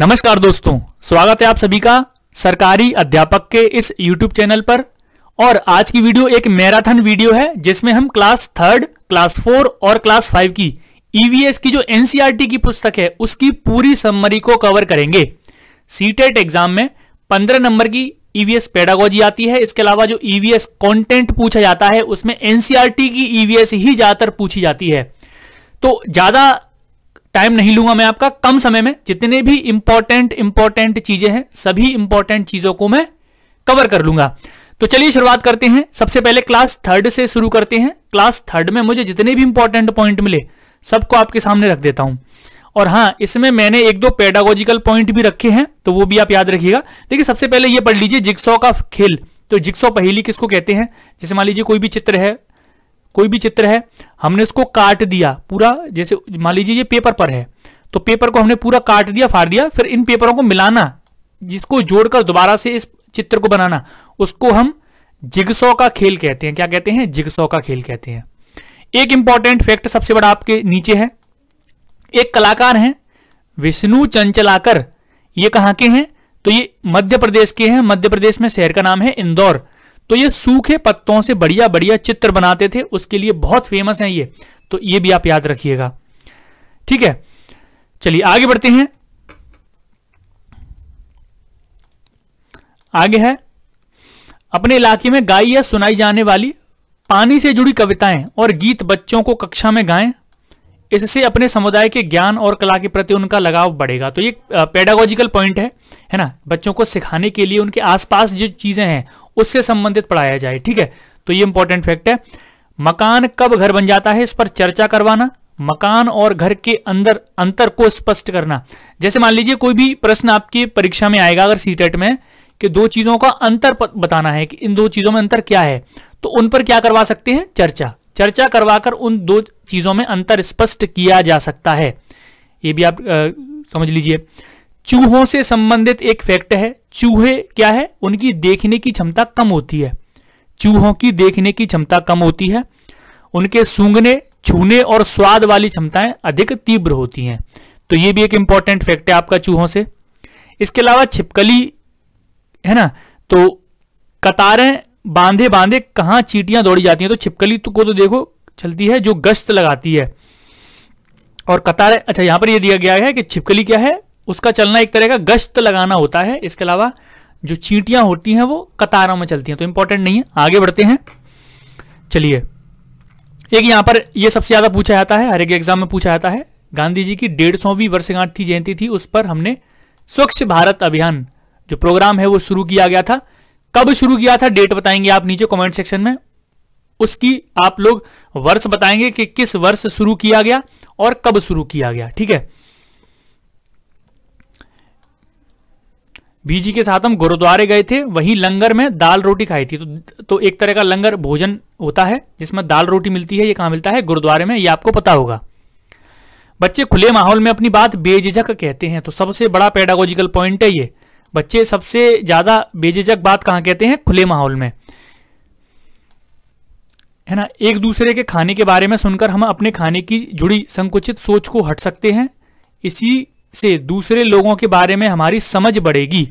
नमस्कार दोस्तों स्वागत है आप सभी का सरकारी अध्यापक के इस YouTube चैनल पर और आज की वीडियो एक मैराथन वीडियो है जिसमें हम क्लास थर्ड क्लास फोर और क्लास फाइव की ईवीएस e की जो एनसीईआरटी e की पुस्तक है उसकी पूरी सम्मरी को कवर करेंगे सीटेट एग्जाम e में पंद्रह नंबर की ईवीएस पेडागोजी आती है इसके अलावा जो ईवीएस कॉन्टेंट पूछा जाता है उसमें एनसीआरटी की ईवीएस ही ज्यादातर पूछी जाती है तो ज्यादा टाइम नहीं लूंगा मैं आपका कम समय में जितने भी इंपॉर्टेंट इंपॉर्टेंट चीजें हैं सभी इंपॉर्टेंट चीजों को मैं कवर कर लूंगा तो चलिए शुरुआत करते हैं सबसे पहले क्लास थर्ड से शुरू करते हैं क्लास थर्ड में मुझे जितने भी इंपॉर्टेंट पॉइंट मिले सबको आपके सामने रख देता हूं और हां इसमें मैंने एक दो पेडागोजिकल पॉइंट भी रखे हैं तो वो भी आप याद रखिएगा देखिए सबसे पहले ये पढ़ लीजिए जिक्सो का खेल तो जिक्सो पहेली किसको कहते हैं जैसे मान लीजिए कोई भी चित्र है कोई भी चित्र है हमने उसको काट दिया पूरा जैसे मान लीजिए ये पेपर पर है तो पेपर को हमने पूरा काट दिया फाड़ दिया फिर इन पेपरों को मिलाना जिसको जोड़कर दोबारा से इस चित्र को बनाना उसको हम जिगसो का खेल कहते हैं क्या कहते हैं जिगसो का खेल कहते हैं एक इंपॉर्टेंट फैक्ट सबसे बड़ा आपके नीचे है एक कलाकार है विष्णु चंचलाकर ये कहां के हैं तो ये मध्य प्रदेश के हैं मध्य प्रदेश में शहर का नाम है इंदौर तो ये सूखे पत्तों से बढ़िया बढ़िया चित्र बनाते थे उसके लिए बहुत फेमस है ये तो ये भी आप याद रखिएगा ठीक है चलिए आगे बढ़ते हैं आगे है अपने इलाके में गाई या सुनाई जाने वाली पानी से जुड़ी कविताएं और गीत बच्चों को कक्षा में गाएं इससे अपने समुदाय के ज्ञान और कला के प्रति उनका लगाव बढ़ेगा तो ये पेडागोजिकल पॉइंट है है ना बच्चों को सिखाने के लिए उनके आसपास जो चीज़ें हैं उससे संबंधित पढ़ाया जाए ठीक है तो ये इंपॉर्टेंट फैक्ट है मकान कब घर बन जाता है इस पर चर्चा करवाना मकान और घर के अंदर अंतर को स्पष्ट करना जैसे मान लीजिए कोई भी प्रश्न आपकी परीक्षा में आएगा अगर सीटेट e में कि दो चीजों का अंतर बताना है कि इन दो चीजों में अंतर क्या है तो उन पर क्या करवा सकते हैं चर्चा चर्चा करवाकर उन दो चीजों में अंतर स्पष्ट किया जा सकता है ये भी आप आ, समझ लीजिए चूहों से संबंधित एक फैक्ट है चूहे क्या है उनकी देखने की क्षमता कम होती है चूहों की देखने की क्षमता कम होती है उनके सूंघने छूने और स्वाद वाली क्षमताएं अधिक तीव्र होती हैं तो ये भी एक इंपॉर्टेंट फैक्ट है आपका चूहों से इसके अलावा छिपकली है ना तो कतारें बांधे बांधे कहां चीटियां दौड़ी जाती हैं तो छिपकली तो को तो देखो चलती है जो गश्त लगाती है और कतारें अच्छा यहां पर यह दिया गया है कि छिपकली क्या है उसका चलना एक तरह का गश्त लगाना होता है इसके अलावा जो चींटियां होती हैं वो कतारों में चलती हैं तो इंपॉर्टेंट नहीं है आगे बढ़ते हैं चलिए एक यहां पर ये सबसे ज़्यादा पूछा जाता है हर एक एग्जाम में पूछा जाता है गांधी जी की डेढ़ सौवीं वर्षगांठ थी जयंती थी उस पर हमने स्वच्छ भारत अभियान जो प्रोग्राम है वो शुरू किया गया था कब शुरू किया था डेट बताएंगे आप नीचे कमेंट सेक्शन में उसकी आप लोग वर्ष बताएंगे कि किस वर्ष शुरू किया गया और कब शुरू किया गया ठीक है बीजी के साथ हम गुरुद्वारे गए थे वहीं लंगर में दाल रोटी खाई थी तो तो एक तरह का लंगर भोजन होता है जिसमें दाल रोटी मिलती है ये कहा मिलता है गुरुद्वारे में ये आपको पता होगा बच्चे खुले माहौल में अपनी बात बेझिझक कहते हैं तो सबसे बड़ा पेडागोजिकल पॉइंट है ये बच्चे सबसे ज्यादा बेझिझक बात कहा कहते हैं खुले माहौल में है ना एक दूसरे के खाने के बारे में सुनकर हम अपने खाने की जुड़ी संकुचित सोच को हट सकते हैं इसी से दूसरे लोगों के बारे में हमारी समझ बढ़ेगी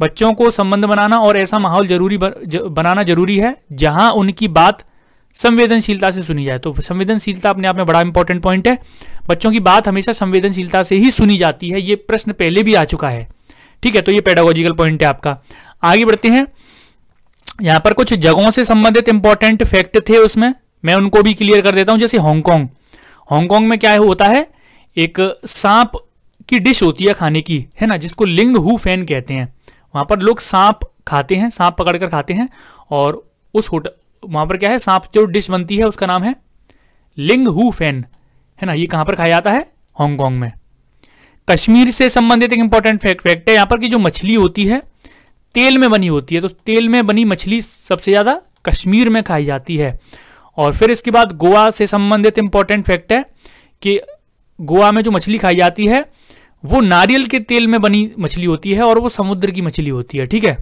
बच्चों को संबंध बनाना और ऐसा माहौल जरूरी ज, बनाना जरूरी है जहां उनकी बात संवेदनशीलता से सुनी जाए तो संवेदनशीलता अपने आप में बड़ा इंपॉर्टेंट पॉइंट है बच्चों की बात हमेशा संवेदनशीलता से ही सुनी जाती है ये प्रश्न पहले भी आ चुका है ठीक है तो ये पेडागोजिकल पॉइंट है आपका आगे बढ़ते हैं यहां पर कुछ जगहों से संबंधित इंपॉर्टेंट फैक्ट थे उसमें मैं उनको भी क्लियर कर देता हूं जैसे हांगकांग हांगकांग में क्या होता है एक सांप की डिश होती है खाने की है ना जिसको लिंग हु फैन कहते हैं वहां पर लोग सांप खाते हैं सांप पकड़कर खाते हैं और उस होटल वहां पर क्या है सांप जो डिश बनती है उसका नाम है लिंग हु फैन है ना ये कहां पर खाया जाता है हांगकॉन्ग में कश्मीर से संबंधित एक इंपॉर्टेंट फैक्ट फैक्ट है यहां पर कि जो मछली होती है तेल में बनी होती है तो तेल में बनी मछली सबसे ज़्यादा कश्मीर में खाई जाती है और फिर इसके बाद गोवा से संबंधित इंपॉर्टेंट फैक्ट है कि गोवा में जो मछली खाई जाती है वो नारियल के तेल में बनी मछली होती है और वो समुद्र की मछली होती है ठीक है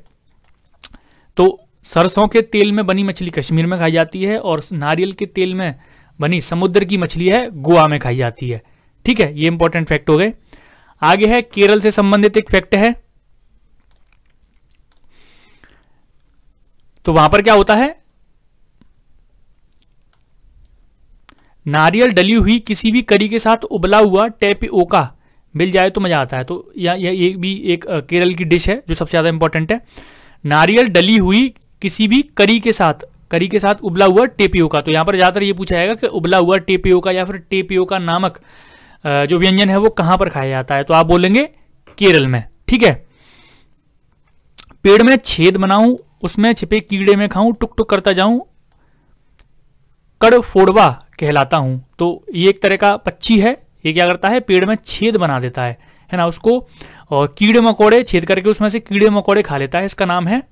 तो सरसों के तेल में बनी मछली कश्मीर में खाई जाती है और नारियल के तेल में बनी समुद्र की मछली है गोवा में खाई जाती है ठीक है ये इंपॉर्टेंट फैक्ट हो गए आगे है केरल से संबंधित एक फैक्ट है तो वहां पर क्या होता है नारियल डली हुई किसी भी करी के साथ उबला हुआ ओका मिल जाए तो मज़ा आता है तो या, या ये भी एक केरल की डिश है जो सबसे ज़्यादा इंपॉर्टेंट है नारियल डली हुई किसी भी करी के साथ करी के साथ उबला हुआ टेपियो का तो यहाँ पर ज़्यादातर ये पूछा जाएगा कि उबला हुआ टेपियो का या फिर टेपियो का नामक जो व्यंजन है वो कहाँ पर खाया जाता है तो आप बोलेंगे केरल में ठीक है पेड़ में छेद बनाऊं उसमें छिपे कीड़े में खाऊं टुक टुक करता जाऊं कड़ फोड़वा कहलाता हूं तो ये एक तरह का पक्षी है ये क्या करता है पेड़ में छेद बना देता है है ना उसको और कीड़े मकोड़े छेद करके उसमें से कीड़े मकोड़े खा लेता है इसका नाम है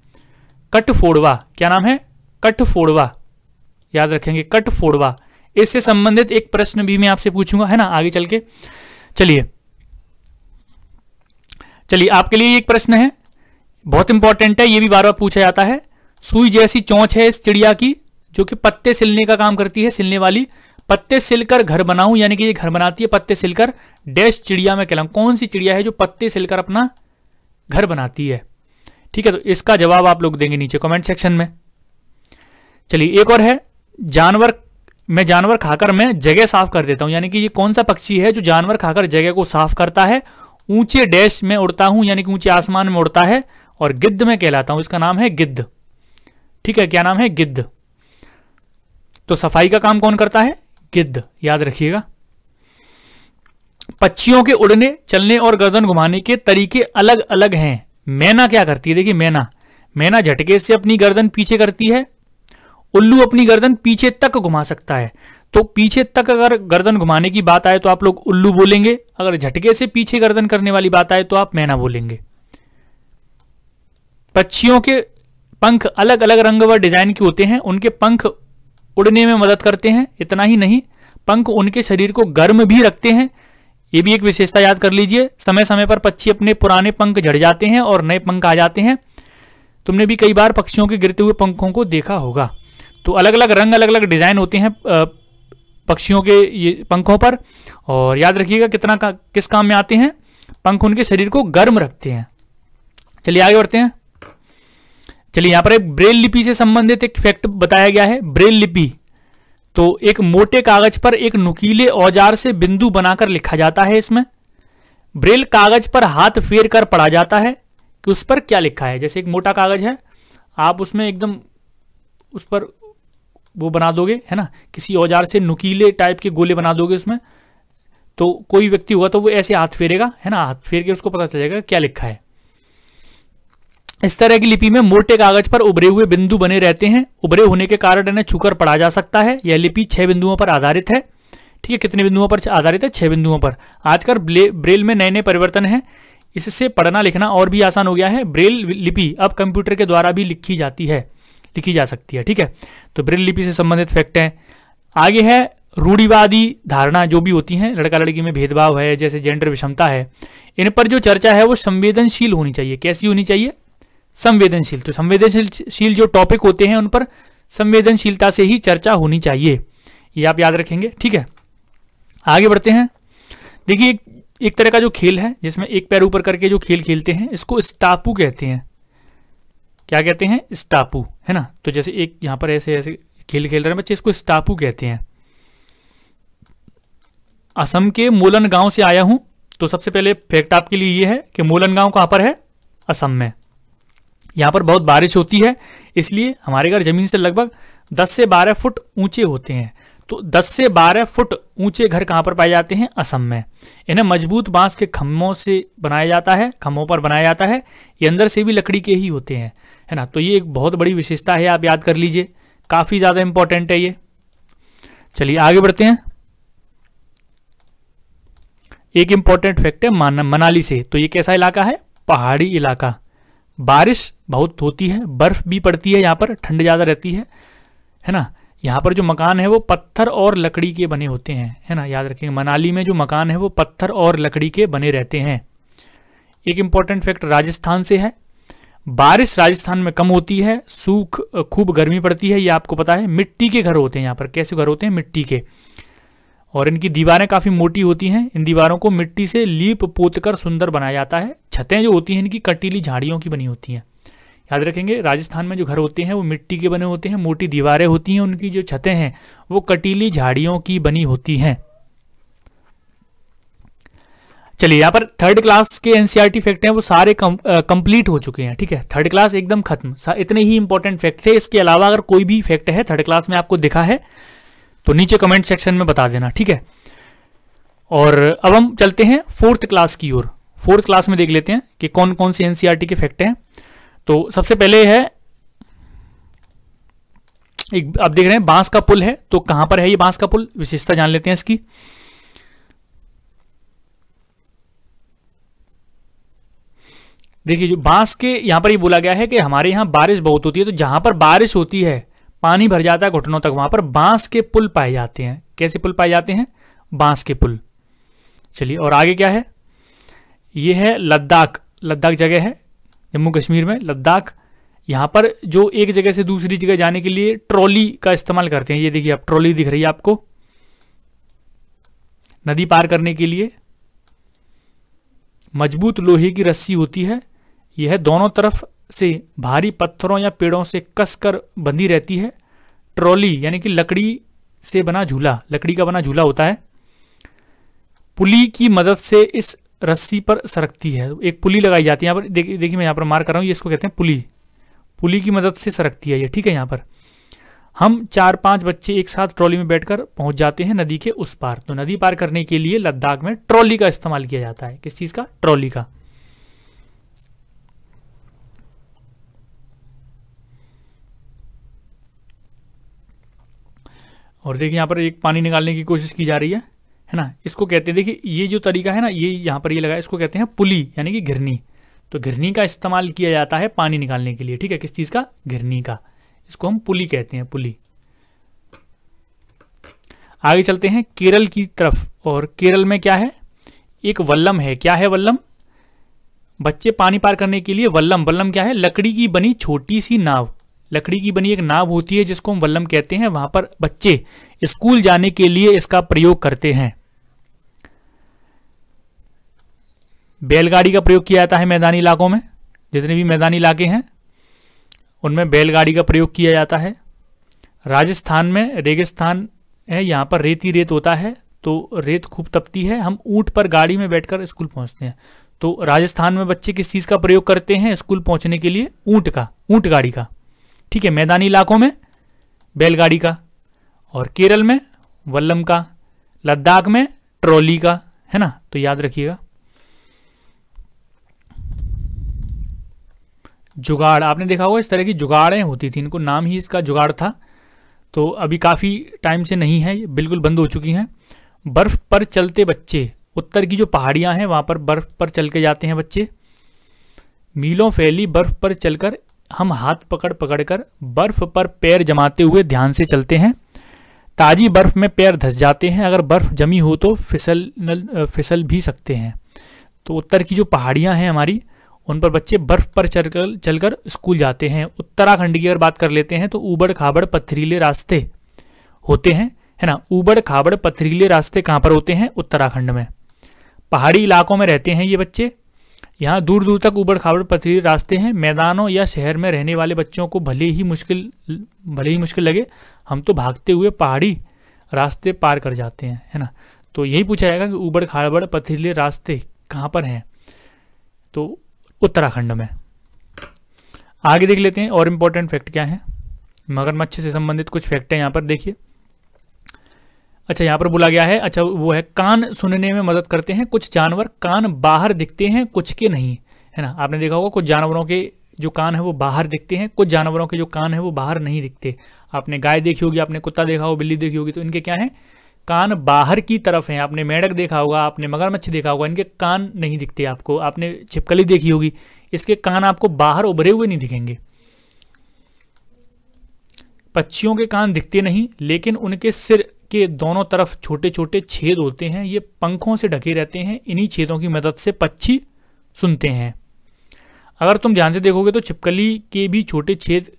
कट फोड़वा क्या नाम है कट फोड़वा याद रखेंगे कट फोड़वा इससे संबंधित एक प्रश्न भी मैं आपसे पूछूंगा है ना आगे चल के चलिए चलिए आपके लिए एक प्रश्न है बहुत इंपॉर्टेंट है ये भी बार बार पूछा जाता है सुई जैसी चौंच है इस चिड़िया की जो कि पत्ते सिलने का काम करती है सिलने वाली पत्ते सिलकर घर बनाऊं यानी कि ये घर बनाती है पत्ते सिलकर डैश चिड़िया में कहलाऊं कौन सी चिड़िया है जो पत्ते सिलकर अपना घर बनाती है ठीक है तो इसका जवाब आप लोग देंगे नीचे कमेंट सेक्शन में चलिए एक और है जानवर मैं जानवर खाकर मैं जगह साफ कर देता हूं यानी कि ये कौन सा पक्षी है जो जानवर खाकर जगह को साफ करता है ऊंचे डैश में उड़ता हूं यानी कि ऊंचे आसमान में उड़ता है और गिद्ध में कहलाता हूं इसका नाम है गिद्ध ठीक है क्या नाम है गिद्ध तो सफाई का काम कौन करता है गिद्ध याद रखिएगा पक्षियों के उड़ने चलने और गर्दन घुमाने के तरीके अलग अलग हैं मैना क्या करती है देखिए मैना मैना झटके से अपनी गर्दन पीछे करती है उल्लू अपनी गर्दन पीछे तक घुमा सकता है तो पीछे तक अगर गर्दन घुमाने की बात आए तो आप लोग उल्लू बोलेंगे अगर झटके से पीछे गर्दन करने वाली बात आए तो आप मैना बोलेंगे पक्षियों के पंख अलग अलग रंग व डिजाइन के होते हैं उनके पंख उड़ने में मदद करते हैं इतना ही नहीं पंख उनके शरीर को गर्म भी रखते हैं ये भी एक विशेषता याद कर लीजिए समय समय पर पक्षी अपने पुराने पंख झड़ जाते हैं और नए पंख आ जाते हैं तुमने भी कई बार पक्षियों के गिरते हुए पंखों को देखा होगा तो अलग अलग रंग अलग अलग डिज़ाइन होते हैं पक्षियों के ये पंखों पर और याद रखिएगा कितना का, किस काम में आते हैं पंख उनके शरीर को गर्म रखते हैं चलिए आगे बढ़ते हैं चलिए यहां पर एक ब्रेल लिपि से संबंधित एक फैक्ट बताया गया है ब्रेल लिपि तो एक मोटे कागज पर एक नुकीले औजार से बिंदु बनाकर लिखा जाता है इसमें ब्रेल कागज पर हाथ फेर कर पढ़ा जाता है कि उस पर क्या लिखा है जैसे एक मोटा कागज है आप उसमें एकदम उस पर वो बना दोगे है ना किसी औजार से नुकीले टाइप के गोले बना दोगे उसमें तो कोई व्यक्ति हुआ तो वो ऐसे हाथ फेरेगा है ना हाथ फेर के उसको पता चलेगा क्या लिखा है इस तरह की लिपि में मोटे कागज पर उभरे हुए बिंदु बने रहते हैं उभरे होने के कारण इन्हें छूकर पढ़ा जा सकता है यह लिपि छह बिंदुओं पर आधारित है ठीक है कितने बिंदुओं पर आधारित है छह बिंदुओं पर आजकल ब्रेल में नए नए परिवर्तन है इससे पढ़ना लिखना और भी आसान हो गया है ब्रेल लिपि अब कंप्यूटर के द्वारा भी लिखी जाती है लिखी जा सकती है ठीक है तो ब्रेल लिपि से संबंधित फैक्ट है आगे है रूढ़िवादी धारणा जो भी होती हैं लड़का लड़की में भेदभाव है जैसे जेंडर विषमता है इन पर जो चर्चा है वो संवेदनशील होनी चाहिए कैसी होनी चाहिए संवेदनशील तो संवेदनशील जो टॉपिक होते हैं उन पर संवेदनशीलता से ही चर्चा होनी चाहिए ये आप याद रखेंगे ठीक है आगे बढ़ते हैं देखिए एक, एक तरह का जो खेल है जिसमें एक पैर ऊपर करके जो खेल खेलते हैं इसको स्टापू कहते हैं क्या कहते हैं स्टापू है ना तो जैसे एक यहां पर ऐसे ऐसे खेल खेल रहे बच्चे इसको स्टापू कहते हैं असम के मोलन गांव से आया हूं तो सबसे पहले फैक्ट आपके लिए ये है कि मोलन गांव कहां पर है असम में यहाँ पर बहुत बारिश होती है इसलिए हमारे घर जमीन से लगभग 10 से 12 फुट ऊंचे होते हैं तो 10 से 12 फुट ऊंचे घर कहाँ पर पाए जाते हैं असम में इन्हें मजबूत बांस के खम्भों से बनाया जाता है खम्भों पर बनाया जाता है ये अंदर से भी लकड़ी के ही होते हैं है ना तो ये एक बहुत बड़ी विशेषता है आप याद कर लीजिए काफ़ी ज़्यादा इंपॉर्टेंट है ये चलिए आगे बढ़ते हैं एक इम्पॉर्टेंट फैक्ट है मनाली से तो ये कैसा इलाका है पहाड़ी इलाका बारिश बहुत होती है बर्फ़ भी पड़ती है यहाँ पर ठंड ज़्यादा रहती है है ना यहाँ पर जो मकान है वो पत्थर और लकड़ी के बने होते हैं है ना याद रखेंगे मनाली में जो मकान है वो पत्थर और लकड़ी के बने रहते हैं एक इम्पॉर्टेंट फैक्ट राजस्थान से है बारिश राजस्थान में कम होती है सूख खूब गर्मी पड़ती है ये आपको पता है मिट्टी के घर होते हैं यहाँ पर कैसे घर होते हैं मिट्टी के और इनकी दीवारें काफ़ी मोटी होती हैं इन दीवारों को मिट्टी से लीप पोत कर सुंदर बनाया जाता है छतें जो होती हैं इनकी कटीली झाड़ियों की बनी होती हैं याद रखेंगे राजस्थान में जो घर होते हैं वो मिट्टी के बने होते हैं मोटी दीवारें होती हैं उनकी जो छतें हैं वो कटीली झाड़ियों की बनी होती हैं चलिए यहाँ पर थर्ड क्लास के टी फैक्ट e हैं वो सारे कंप्लीट हो चुके हैं ठीक है थर्ड क्लास एकदम खत्म इतने ही इंपॉर्टेंट फैक्ट थे इसके अलावा अगर कोई भी फैक्ट है थर्ड क्लास में आपको दिखा है तो नीचे कमेंट सेक्शन में बता देना ठीक है और अब हम चलते हैं फोर्थ क्लास की ओर फोर्थ क्लास में देख लेते हैं कि कौन कौन से एनसीआरटी e के फैक्ट हैं तो सबसे पहले है एक आप देख रहे हैं बांस का पुल है तो कहां पर है ये बांस का पुल विशेषता जान लेते हैं इसकी देखिए जो बांस के यहां पर ये बोला गया है कि हमारे यहां बारिश बहुत होती है तो जहां पर बारिश होती है पानी भर जाता है घुटनों तक वहां पर बांस के पुल पाए जाते हैं कैसे पुल पाए जाते हैं बांस के पुल चलिए और आगे क्या है ये है लद्दाख लद्दाख जगह है जम्मू कश्मीर में लद्दाख यहाँ पर जो एक जगह से दूसरी जगह जाने के लिए ट्रॉली का इस्तेमाल करते हैं ये देखिए आप ट्रॉली दिख रही है आपको नदी पार करने के लिए मजबूत लोहे की रस्सी होती है यह है दोनों तरफ से भारी पत्थरों या पेड़ों से कसकर बंधी रहती है ट्रॉली यानी कि लकड़ी से बना झूला लकड़ी का बना झूला होता है पुली की मदद से इस रस्सी पर सरकती है एक पुली लगाई जाती है यहाँ पर देखिए देखिए मैं यहाँ पर मार कर रहा हूँ ये इसको कहते हैं पुली पुली की मदद से सरकती है ये ठीक है यहाँ पर हम चार पांच बच्चे एक साथ ट्रॉली में बैठकर पहुंच जाते हैं नदी के उस पार तो नदी पार करने के लिए लद्दाख में ट्रॉली का इस्तेमाल किया जाता है किस चीज का ट्रॉली का और देखिए यहां पर एक पानी निकालने की कोशिश की जा रही है है ना इसको कहते हैं देखिए ये जो तरीका है ना ये यहाँ पर ये लगा इसको कहते हैं पुली यानी कि घिरनी तो घिरनी का इस्तेमाल किया जाता है पानी निकालने के लिए ठीक है किस चीज़ का घिरनी का इसको हम पुली कहते हैं पुली आगे चलते हैं केरल की तरफ और केरल में क्या है एक वल्लम है क्या है वल्लम बच्चे पानी पार करने के लिए वल्लम वल्लम क्या है लकड़ी की बनी छोटी सी नाव लकड़ी की बनी एक नाव होती है जिसको हम वल्लम कहते हैं वहां पर बच्चे स्कूल जाने के लिए इसका प्रयोग करते हैं बैलगाड़ी का प्रयोग किया जाता है मैदानी इलाकों में जितने भी मैदानी इलाके हैं उनमें बैलगाड़ी का प्रयोग किया जाता है राजस्थान में रेगिस्तान है यहाँ पर रेती रेत होता है तो रेत खूब तपती है हम ऊँट पर गाड़ी में बैठकर स्कूल पहुँचते हैं तो राजस्थान में बच्चे किस चीज़ का प्रयोग करते हैं स्कूल पहुँचने के लिए ऊँट का ऊँट गाड़ी का ठीक है मैदानी इलाकों में बैलगाड़ी का और केरल में वल्लम का लद्दाख में ट्रॉली का है ना तो याद रखिएगा जुगाड़ आपने देखा होगा इस तरह की जुगाड़ें होती थी इनको नाम ही इसका जुगाड़ था तो अभी काफ़ी टाइम से नहीं है बिल्कुल बंद हो चुकी हैं बर्फ़ पर चलते बच्चे उत्तर की जो पहाड़ियाँ हैं वहाँ पर बर्फ़ पर चल के जाते हैं बच्चे मीलों फैली बर्फ़ पर चलकर हम हाथ पकड़ पकड़ कर बर्फ़ पर पैर जमाते हुए ध्यान से चलते हैं ताज़ी बर्फ़ में पैर धस जाते हैं अगर बर्फ़ जमी हो तो फिसल फिसल भी सकते हैं तो उत्तर की जो पहाड़ियाँ हैं हमारी उन पर बच्चे बर्फ पर चलकर चलकर स्कूल जाते हैं उत्तराखंड की अगर बात कर लेते हैं तो ऊबड़ खाबड़ पथरीले रास्ते होते हैं है ना ऊबड़ खाबड़ पथरीले रास्ते कहाँ पर होते हैं उत्तराखंड में पहाड़ी इलाकों में रहते हैं ये बच्चे यहाँ दूर दूर तक ऊबड़ खाबड़ पथरीले रास्ते हैं मैदानों या शहर में रहने वाले बच्चों को भले ही मुश्किल भले ही मुश्किल लगे हम तो भागते हुए पहाड़ी रास्ते पार कर जाते हैं है ना तो यही पूछा जाएगा कि ऊबड़ खाबड़ पथरीले रास्ते कहाँ पर हैं तो उत्तराखंड में आगे देख लेते हैं और इंपॉर्टेंट फैक्ट क्या है मगरमच्छ से संबंधित कुछ फैक्ट है यहां पर देखिए अच्छा यहां पर बोला गया है अच्छा वो है कान सुनने में मदद करते हैं कुछ जानवर कान बाहर दिखते हैं कुछ के नहीं है ना आपने देखा होगा कुछ जानवरों के जो कान है वो बाहर दिखते हैं कुछ जानवरों के जो कान है वो बाहर नहीं दिखते आपने गाय देखी होगी आपने कुत्ता देखा हो बिल्ली देखी होगी तो इनके क्या है कान बाहर की तरफ हैं आपने मेढक देखा होगा आपने मगरमच्छ देखा होगा इनके कान नहीं दिखते आपको आपने छिपकली देखी होगी इसके कान आपको बाहर उभरे हुए नहीं दिखेंगे पक्षियों के कान दिखते नहीं लेकिन उनके सिर के दोनों तरफ छोटे छोटे छेद होते हैं ये पंखों से ढके रहते हैं इन्हीं छेदों की मदद से पक्षी सुनते हैं अगर तुम ध्यान से देखोगे तो छिपकली के भी छोटे छेद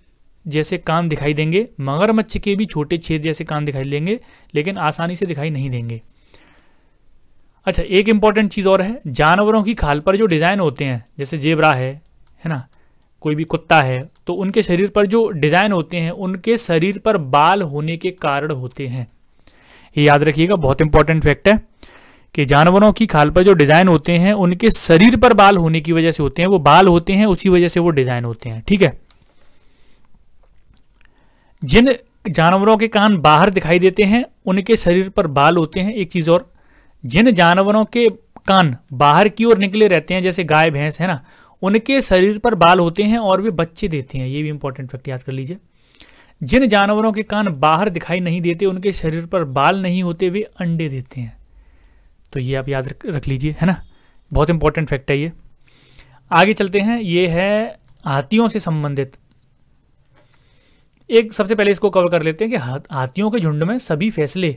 जैसे कान दिखाई देंगे मगरमच्छ के भी छोटे छेद जैसे कान दिखाई देंगे लेकिन आसानी से दिखाई नहीं देंगे अच्छा एक इंपॉर्टेंट चीज़ और है जानवरों की खाल पर जो डिज़ाइन होते हैं जैसे जेबरा है है ना कोई भी कुत्ता है तो उनके शरीर पर जो डिज़ाइन होते हैं उनके शरीर पर बाल होने के कारण होते हैं ये याद रखिएगा बहुत इंपॉर्टेंट फैक्ट है कि जानवरों की खाल पर जो डिज़ाइन होते हैं उनके शरीर पर बाल होने की वजह से होते हैं वो बाल होते हैं उसी वजह से वो डिज़ाइन होते हैं ठीक है जिन जानवरों के कान बाहर दिखाई देते हैं उनके शरीर पर बाल होते हैं एक चीज़ और जिन जानवरों के कान बाहर की ओर निकले रहते हैं जैसे गाय भैंस है ना उनके शरीर पर बाल होते हैं और वे बच्चे देते हैं ये भी इंपॉर्टेंट फैक्ट याद कर लीजिए जिन जानवरों के कान बाहर दिखाई नहीं देते उनके शरीर पर बाल नहीं होते वे अंडे देते हैं तो ये आप याद रख लीजिए है ना बहुत इंपॉर्टेंट फैक्ट है ये आगे चलते हैं ये है हाथियों से संबंधित एक सबसे पहले इसको कवर कर लेते हैं कि हाथियों के झुंड में सभी फैसले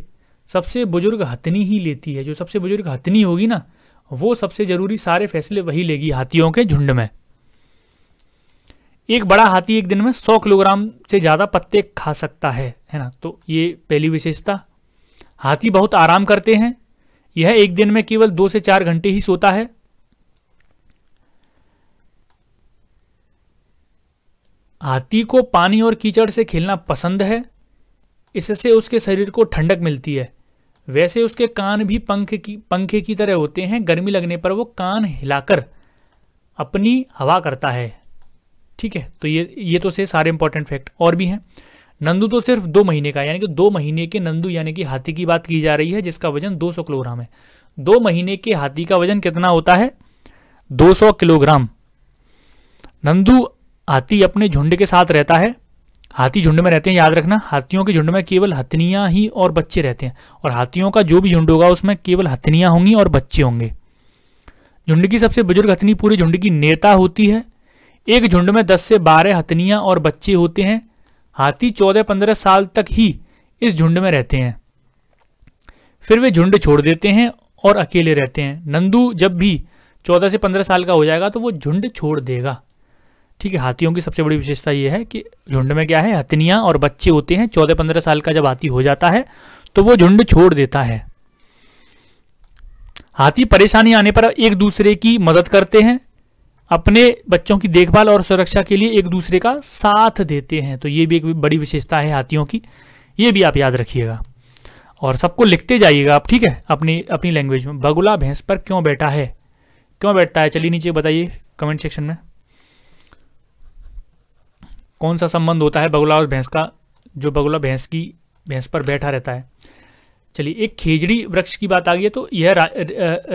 सबसे बुजुर्ग हथनी ही लेती है जो सबसे बुजुर्ग हथनी होगी ना वो सबसे जरूरी सारे फैसले वही लेगी हाथियों के झुंड में एक बड़ा हाथी एक दिन में सौ किलोग्राम से ज़्यादा पत्ते खा सकता है है ना तो ये पहली विशेषता हाथी बहुत आराम करते हैं यह एक दिन में केवल दो से चार घंटे ही सोता है हाथी को पानी और कीचड़ से खेलना पसंद है इससे उसके शरीर को ठंडक मिलती है वैसे उसके कान भी पंख की पंखे की तरह होते हैं गर्मी लगने पर वो कान हिलाकर अपनी हवा करता है ठीक है तो ये ये तो से सारे इंपॉर्टेंट फैक्ट और भी हैं नंदू तो सिर्फ दो महीने का यानी कि दो महीने के नंदू यानी कि हाथी की बात की जा रही है जिसका वजन 200 किलोग्राम है दो महीने के हाथी का वजन कितना होता है 200 किलोग्राम नंदू हाथी अपने झुंड के साथ रहता है हाथी झुंड में रहते हैं याद रखना हाथियों के झुंड में केवल हथनियाँ ही और बच्चे रहते हैं और हाथियों का जो भी झुंड होगा उसमें केवल हथनियाँ होंगी और बच्चे होंगे झुंड की सबसे बुजुर्ग हथनी पूरे झुंड की नेता होती है एक झुंड में दस से बारह हथनियाँ और बच्चे होते हैं हाथी चौदह पंद्रह साल तक ही इस झुंड में रहते हैं फिर वे झुंड छोड़ देते हैं और अकेले रहते हैं नंदू जब भी चौदह से पंद्रह साल का हो जाएगा तो वो झुंड छोड़ देगा ठीक है हाथियों की सबसे बड़ी विशेषता ये है कि झुंड में क्या है हथनियाँ और बच्चे होते हैं चौदह पंद्रह साल का जब हाथी हो जाता है तो वो झुंड छोड़ देता है हाथी परेशानी आने पर एक दूसरे की मदद करते हैं अपने बच्चों की देखभाल और सुरक्षा के लिए एक दूसरे का साथ देते हैं तो ये भी एक बड़ी विशेषता है हाथियों की ये भी आप याद रखिएगा और सबको लिखते जाइएगा आप ठीक है अपनी अपनी लैंग्वेज में बगुला भैंस पर क्यों बैठा है क्यों बैठता है चलिए नीचे बताइए कमेंट सेक्शन में कौन सा संबंध होता है बगुला और भैंस का जो बगुला भैंस की भैंस पर बैठा रहता है चलिए एक खेजड़ी वृक्ष की बात आ गई है तो यह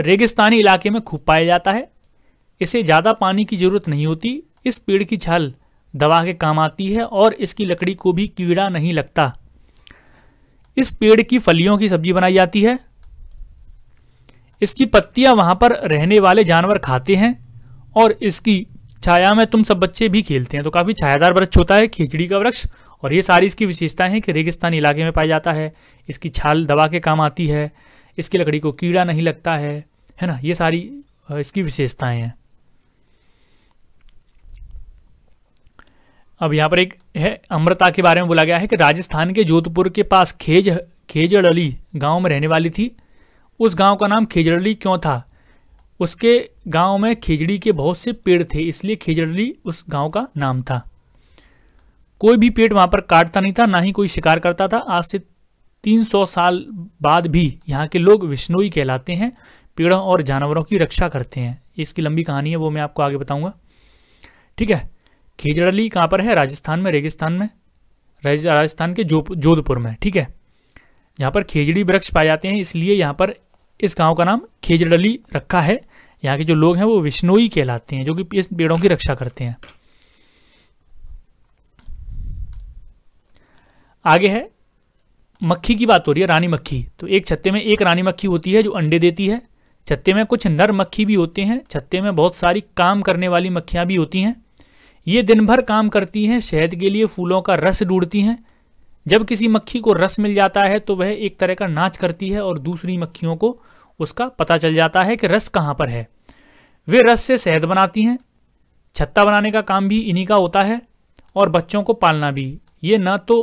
रेगिस्तानी इलाके में खूब पाया जाता है इसे ज़्यादा पानी की जरूरत नहीं होती इस पेड़ की छाल दवा के काम आती है और इसकी लकड़ी को भी कीड़ा नहीं लगता इस पेड़ की फलियों की सब्जी बनाई जाती है इसकी पत्तियां वहां पर रहने वाले जानवर खाते हैं और इसकी छाया में तुम सब बच्चे भी खेलते हैं तो काफ़ी छायादार वृक्ष होता है खिचड़ी का वृक्ष और ये सारी इसकी विशेषताएं हैं कि रेगिस्तानी इलाके में पाया जाता है इसकी छाल दवा के काम आती है इसकी लकड़ी को कीड़ा नहीं लगता है है ना ये सारी इसकी विशेषताएं हैं अब यहाँ पर एक है अमृता के बारे में बोला गया है कि राजस्थान के जोधपुर के पास खेज खेजड़ली गांव में रहने वाली थी उस गांव का नाम खेजड़ली क्यों था उसके गांव में खिजड़ी के बहुत से पेड़ थे इसलिए खिजड़ी उस गांव का नाम था कोई भी पेड़ वहां पर काटता नहीं था ना ही कोई शिकार करता था आज से 300 साल बाद भी यहाँ के लोग विष्णोई कहलाते हैं पेड़ों और जानवरों की रक्षा करते हैं इसकी लंबी कहानी है वो मैं आपको आगे बताऊंगा ठीक है खेजड़ली कहाँ पर है राजस्थान में रेगिस्तान में राजस्थान के जोधपुर में ठीक है यहाँ पर खेजड़ी वृक्ष पाए जाते हैं इसलिए यहाँ पर इस गांव का नाम खेजडली रखा है यहाँ के जो लोग हैं वो विष्णोई कहलाते हैं जो कि इस पेड़ों की रक्षा करते हैं आगे है मक्खी की बात हो रही है रानी मक्खी तो एक छत्ते में एक रानी मक्खी होती है जो अंडे देती है छत्ते में कुछ नर मक्खी भी होते हैं छत्ते में बहुत सारी काम करने वाली मक्खियां भी होती हैं ये दिन भर काम करती हैं शहद के लिए फूलों का रस ढूंढती हैं जब किसी मक्खी को रस मिल जाता है तो वह एक तरह का नाच करती है और दूसरी मक्खियों को उसका पता चल जाता है कि रस कहाँ पर है वे रस से शहद बनाती हैं छत्ता बनाने का काम भी इन्हीं का होता है और बच्चों को पालना भी ये ना तो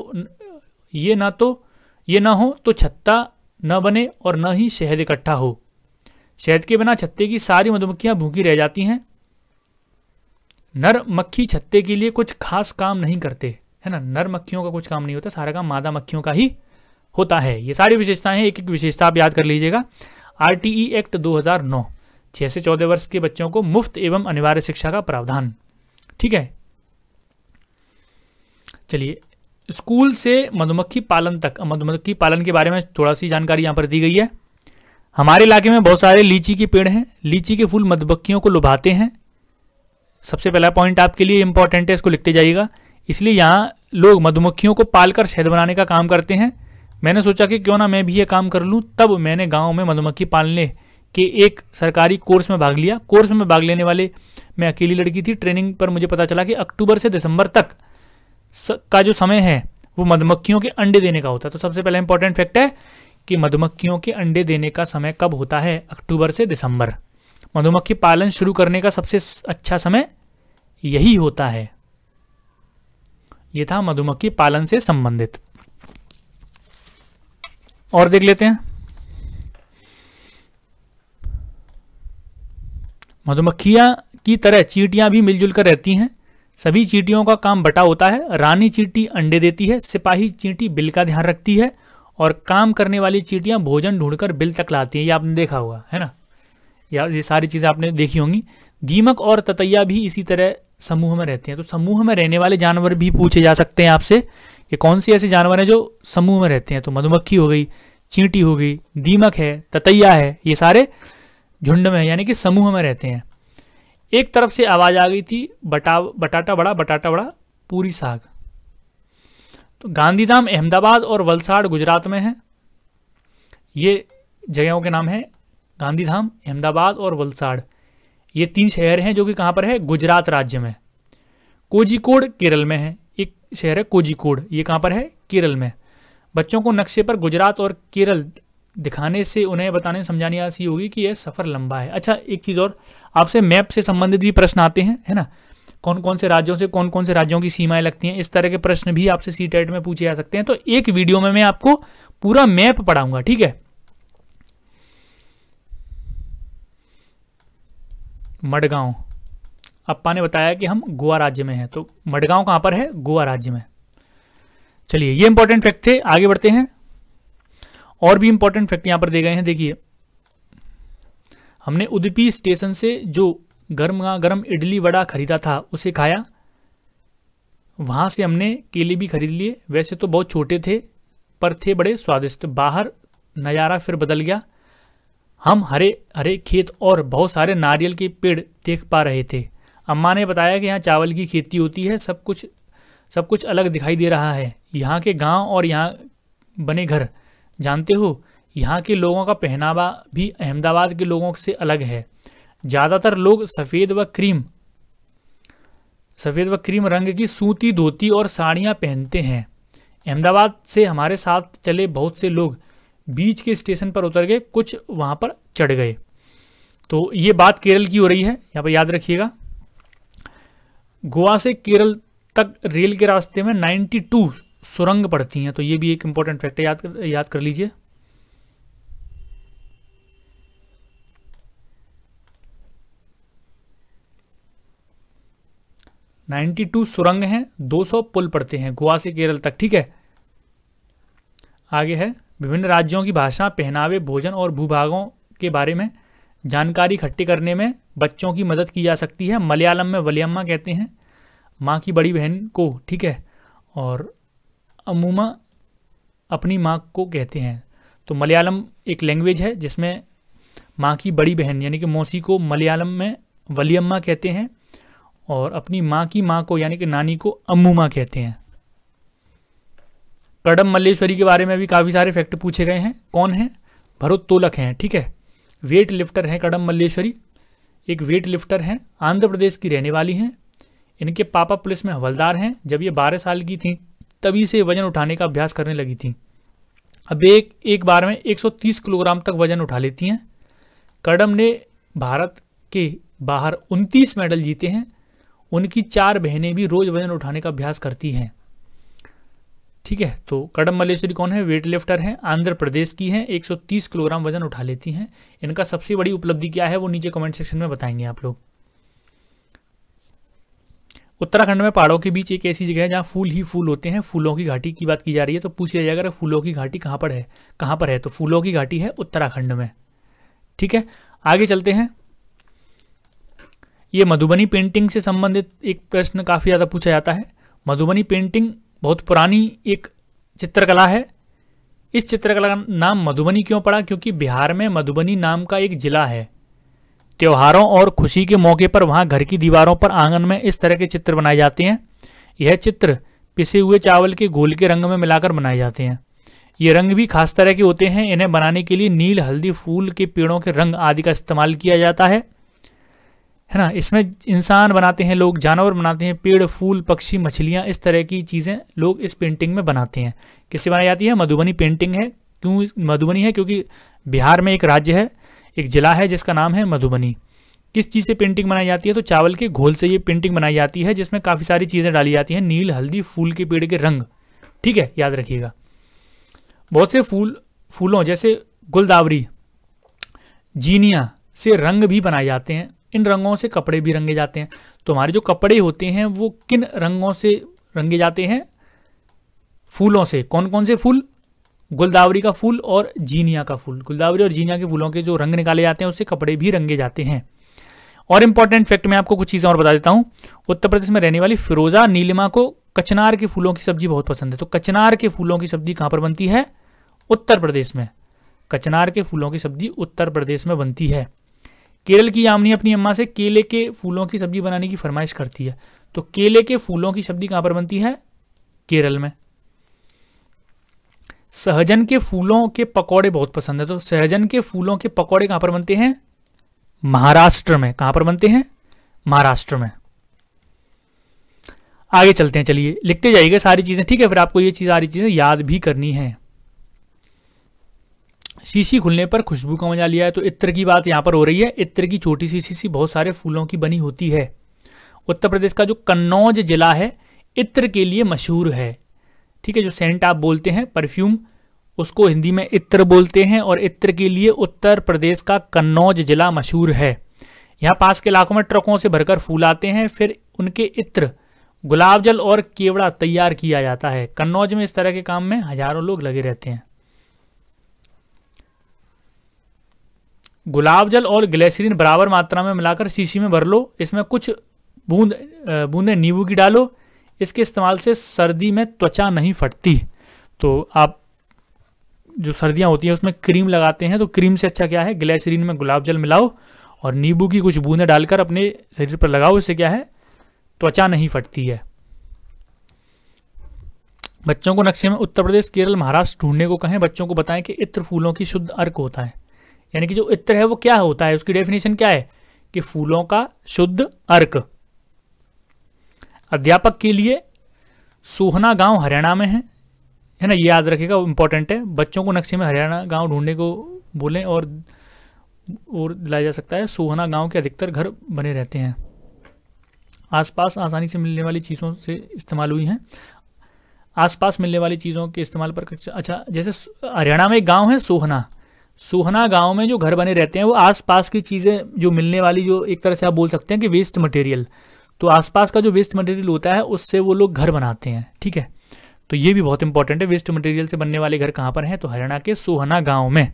ये ना तो ये ना हो तो छत्ता न बने और न ही शहद इकट्ठा हो शहद के बिना छत्ते की सारी मधुमक्खियां भूखी रह जाती हैं नर मक्खी छत्ते के लिए कुछ खास काम नहीं करते है ना नर मक्खियों का कुछ काम नहीं होता सारा काम मादा मक्खियों का ही होता है ये सारी विशेषताएं हैं एक एक विशेषता आप याद कर लीजिएगा आर एक्ट 2009 छह से चौदह वर्ष के बच्चों को मुफ्त एवं अनिवार्य शिक्षा का प्रावधान ठीक है चलिए स्कूल से मधुमक्खी पालन तक मधुमक्खी पालन के बारे में थोड़ा सी जानकारी यहाँ पर दी गई है हमारे इलाके में बहुत सारे लीची के पेड़ हैं लीची के फूल मधुमक्खियों को लुभाते हैं सबसे पहला पॉइंट आपके लिए इंपॉर्टेंट है इसको लिखते जाइएगा इसलिए यहाँ लोग मधुमक्खियों को पालकर शहद बनाने का काम करते हैं मैंने सोचा कि क्यों ना मैं भी ये काम कर लूँ तब मैंने गाँव में मधुमक्खी पालने के एक सरकारी कोर्स में भाग लिया कोर्स में भाग लेने वाले मैं अकेली लड़की थी ट्रेनिंग पर मुझे पता चला कि अक्टूबर से दिसंबर तक का जो समय है वो मधुमक्खियों के अंडे देने का होता है तो सबसे पहला इंपॉर्टेंट फैक्ट है कि मधुमक्खियों के अंडे देने का समय कब होता है अक्टूबर से दिसंबर मधुमक्खी पालन शुरू करने का सबसे अच्छा समय यही होता है ये था मधुमक्खी पालन से संबंधित और देख लेते हैं मधुमक्खियां की तरह चीटियां भी मिलजुल कर रहती हैं सभी चीटियों का काम बटा होता है रानी चीटी अंडे देती है सिपाही चींटी बिल का ध्यान रखती है और काम करने वाली चीटियां भोजन ढूंढकर बिल तक लाती हैं ये आपने देखा होगा है ना या ये सारी चीज़ें आपने देखी होंगी दीमक और ततैया भी इसी तरह समूह में रहते हैं तो समूह में रहने वाले जानवर भी पूछे जा सकते हैं आपसे कि कौन से ऐसे जानवर हैं जो समूह में रहते हैं तो मधुमक्खी हो गई चींटी हो गई दीमक है ततैया है ये सारे झुंड में यानी कि समूह में रहते हैं एक तरफ से आवाज़ आ गई थी बटा बटाटा बड़ा बटाटा बड़ा पूरी साग तो गांधीधाम अहमदाबाद और वलसाड़ गुजरात में है ये जगहों के नाम है गांधीधाम अहमदाबाद और वलसाड़ ये तीन शहर हैं जो कि कहाँ पर है गुजरात राज्य में कोजिकोड केरल में है एक शहर है कोजिकोड ये कहाँ पर है केरल में बच्चों को नक्शे पर गुजरात और केरल दिखाने से उन्हें बताने समझाने ऐसी होगी कि यह सफ़र लंबा है अच्छा एक चीज़ और आपसे मैप से संबंधित भी प्रश्न आते हैं है ना कौन कौन से राज्यों से कौन कौन से राज्यों की सीमाएं लगती हैं इस तरह के प्रश्न भी आपसे सी e में पूछे जा सकते हैं तो एक वीडियो में मैं आपको पूरा मैप पढ़ाऊंगा ठीक है मडगांव अप्पा ने बताया कि हम गोवा राज्य में हैं तो मडगांव कहां पर है गोवा राज्य में चलिए ये इंपॉर्टेंट फैक्ट थे आगे बढ़ते हैं और भी इंपॉर्टेंट फैक्ट यहां पर दे गए हैं देखिए हमने उदपी स्टेशन से जो गर्म गर्म इडली वड़ा खरीदा था उसे खाया वहां से हमने केले भी खरीद लिए वैसे तो बहुत छोटे थे पर थे बड़े स्वादिष्ट बाहर नज़ारा फिर बदल गया हम हरे हरे खेत और बहुत सारे नारियल के पेड़ देख पा रहे थे अम्मा ने बताया कि यहाँ चावल की खेती होती है सब कुछ सब कुछ अलग दिखाई दे रहा है यहाँ के गांव और यहाँ बने घर जानते हो यहाँ के लोगों का पहनावा भी अहमदाबाद के लोगों से अलग है ज़्यादातर लोग सफ़ेद व क्रीम सफ़ेद व क्रीम रंग की सूती धोती और साड़ियाँ पहनते हैं अहमदाबाद से हमारे साथ चले बहुत से लोग बीच के स्टेशन पर उतर गए कुछ वहां पर चढ़ गए तो ये बात केरल की हो रही है यहां पर याद रखिएगा गोवा से केरल तक रेल के रास्ते में 92 सुरंग पड़ती हैं तो ये भी एक इंपॉर्टेंट फैक्ट है याद कर, याद कर लीजिए नाइन्टी टू सुरंग हैं 200 पुल पड़ते हैं गोवा से केरल तक ठीक है आगे है विभिन्न राज्यों की भाषा पहनावे भोजन और भूभागों के बारे में जानकारी इकट्ठी करने में बच्चों की मदद की जा सकती है मलयालम में वलियम्मा कहते हैं माँ की बड़ी बहन को ठीक है और अमूमा अपनी माँ को कहते हैं तो मलयालम एक लैंग्वेज है जिसमें माँ की बड़ी बहन यानी कि मौसी को मलयालम में वलियम्मा कहते हैं और अपनी माँ की माँ को यानी कि नानी को अमूमा कहते हैं कड़म मल्लेश्वरी के बारे में भी काफ़ी सारे फैक्ट पूछे गए हैं कौन है भरत तोलक हैं ठीक है वेट लिफ्टर हैं कड़म मल्लेश्वरी एक वेट लिफ्टर हैं आंध्र प्रदेश की रहने वाली हैं इनके पापा पुलिस में हवलदार हैं जब ये बारह साल की थी तभी से वजन उठाने का अभ्यास करने लगी थी अब एक एक बार में 130 किलोग्राम तक वजन उठा लेती हैं कड़म ने भारत के बाहर 29 मेडल जीते हैं उनकी चार बहनें भी रोज़ वजन उठाने का अभ्यास करती हैं ठीक है तो कड़म मलेश्वरी कौन है वेट लिफ्टर है आंध्र प्रदेश की है 130 किलोग्राम वजन उठा लेती हैं इनका सबसे बड़ी उपलब्धि क्या है वो नीचे कमेंट सेक्शन में बताएंगे आप लोग उत्तराखंड में पहाड़ों के बीच एक ऐसी जगह है जहां फूल ही फूल होते हैं फूलों की घाटी की बात की जा रही है तो पूछ लिया जाएगा फूलों की घाटी कहां पर है कहां पर है तो फूलों की घाटी है उत्तराखंड में ठीक है आगे चलते हैं ये मधुबनी पेंटिंग से संबंधित एक प्रश्न काफ़ी ज़्यादा पूछा जाता है मधुबनी पेंटिंग बहुत पुरानी एक चित्रकला है इस चित्रकला का नाम मधुबनी क्यों पड़ा क्योंकि बिहार में मधुबनी नाम का एक जिला है त्योहारों और खुशी के मौके पर वहाँ घर की दीवारों पर आंगन में इस तरह के चित्र बनाए जाते हैं यह चित्र पिसे हुए चावल के गोल के रंग में मिलाकर बनाए जाते हैं ये रंग भी खास तरह के होते हैं इन्हें बनाने के लिए नील हल्दी फूल के पेड़ों के रंग आदि का इस्तेमाल किया जाता है है ना इसमें इंसान बनाते हैं लोग जानवर बनाते हैं पेड़ फूल पक्षी मछलियाँ इस तरह की चीज़ें लोग इस पेंटिंग में बनाते हैं किससे बनाई जाती है मधुबनी पेंटिंग है क्यों मधुबनी है क्योंकि बिहार में एक राज्य है एक जिला है जिसका नाम है मधुबनी किस चीज़ से पेंटिंग बनाई जाती है तो चावल के घोल से ये पेंटिंग बनाई जाती है जिसमें काफ़ी सारी चीज़ें डाली जाती हैं नील हल्दी फूल के पेड़ के रंग ठीक है याद रखिएगा बहुत से फूल फूलों जैसे गुलदावरी जीनिया से रंग भी बनाए जाते हैं इन रंगों से कपड़े भी रंगे जाते हैं तो हमारे जो कपड़े होते हैं वो किन रंगों से रंगे जाते हैं फूलों से कौन कौन से फूल गुलदावरी का फूल और जीनिया का फूल गुलदावरी और जीनिया के फूलों के जो रंग निकाले जाते हैं उससे कपड़े भी रंगे जाते हैं और इंपॉर्टेंट फैक्ट मैं आपको कुछ चीज़ें और बता देता हूँ उत्तर प्रदेश में रहने वाली फिरोजा नीलिमा को कचनार के फूलों की सब्जी बहुत पसंद है तो कचनार के फूलों की सब्जी कहाँ पर बनती है उत्तर प्रदेश में कचनार के फूलों की सब्जी उत्तर प्रदेश में बनती है केरल की यामनी अपनी अम्मा से केले के फूलों की सब्जी बनाने की फरमाइश करती है तो केले के फूलों की सब्जी कहां पर बनती है केरल में सहजन के फूलों के पकौड़े बहुत पसंद है तो सहजन के फूलों के पकौड़े कहां पर बनते हैं महाराष्ट्र में कहां पर बनते हैं महाराष्ट्र में आगे चलते हैं चलिए लिखते जाइएगा सारी चीज़ें ठीक है फिर आपको ये चीज़ सारी चीज़ें याद भी करनी है शीशी खुलने पर खुशबू का मजा लिया है तो इत्र की बात यहाँ पर हो रही है इत्र की छोटी सी शीशी बहुत सारे फूलों की बनी होती है उत्तर प्रदेश का जो कन्नौज जिला है इत्र के लिए मशहूर है ठीक है जो सेंट आप बोलते हैं परफ्यूम उसको हिंदी में इत्र बोलते हैं और इत्र के लिए उत्तर प्रदेश का कन्नौज जिला मशहूर है यहाँ पास के इलाकों में ट्रकों से भरकर फूल आते हैं फिर उनके इत्र गुलाब जल और केवड़ा तैयार किया जाता है कन्नौज में इस तरह के काम में हजारों लोग लगे रहते हैं गुलाब जल और ग्लेसरीन बराबर मात्रा में मिलाकर शीशी में भर लो इसमें कुछ बूंद बूंदे नींबू की डालो इसके इस्तेमाल से सर्दी में त्वचा नहीं फटती तो आप जो सर्दियां होती हैं उसमें क्रीम लगाते हैं तो क्रीम से अच्छा क्या है ग्लेसरीन में गुलाब जल मिलाओ और नींबू की कुछ बूंदें डालकर अपने शरीर पर लगाओ इससे क्या है त्वचा नहीं फटती है बच्चों को नक्शे में उत्तर प्रदेश केरल महाराष्ट्र ढूंढने को कहें बच्चों को बताएं कि इत्र फूलों की शुद्ध अर्क होता है यानी कि जो इत्र है वो क्या होता है उसकी डेफिनेशन क्या है कि फूलों का शुद्ध अर्क अध्यापक के लिए सोहना गांव हरियाणा में है है ना ये याद रखेगा इंपॉर्टेंट है बच्चों को नक्शे में हरियाणा गांव ढूंढने को बोलें और और दिलाया जा सकता है सोहना गांव के अधिकतर घर बने रहते हैं आसपास आसानी से मिलने वाली चीज़ों से इस्तेमाल हुई हैं आसपास मिलने वाली चीज़ों के इस्तेमाल पर अच्छा जैसे हरियाणा में एक गाँव है सोहना सोहना गांव में जो घर बने रहते हैं वो आसपास की चीज़ें जो मिलने वाली जो एक तरह से आप बोल सकते हैं कि वेस्ट मटेरियल तो आसपास का जो वेस्ट मटेरियल होता है उससे वो लोग घर बनाते हैं ठीक है तो ये भी बहुत इंपॉर्टेंट है वेस्ट मटेरियल से बनने वाले घर कहाँ पर हैं तो हरियाणा के सोहना गांव में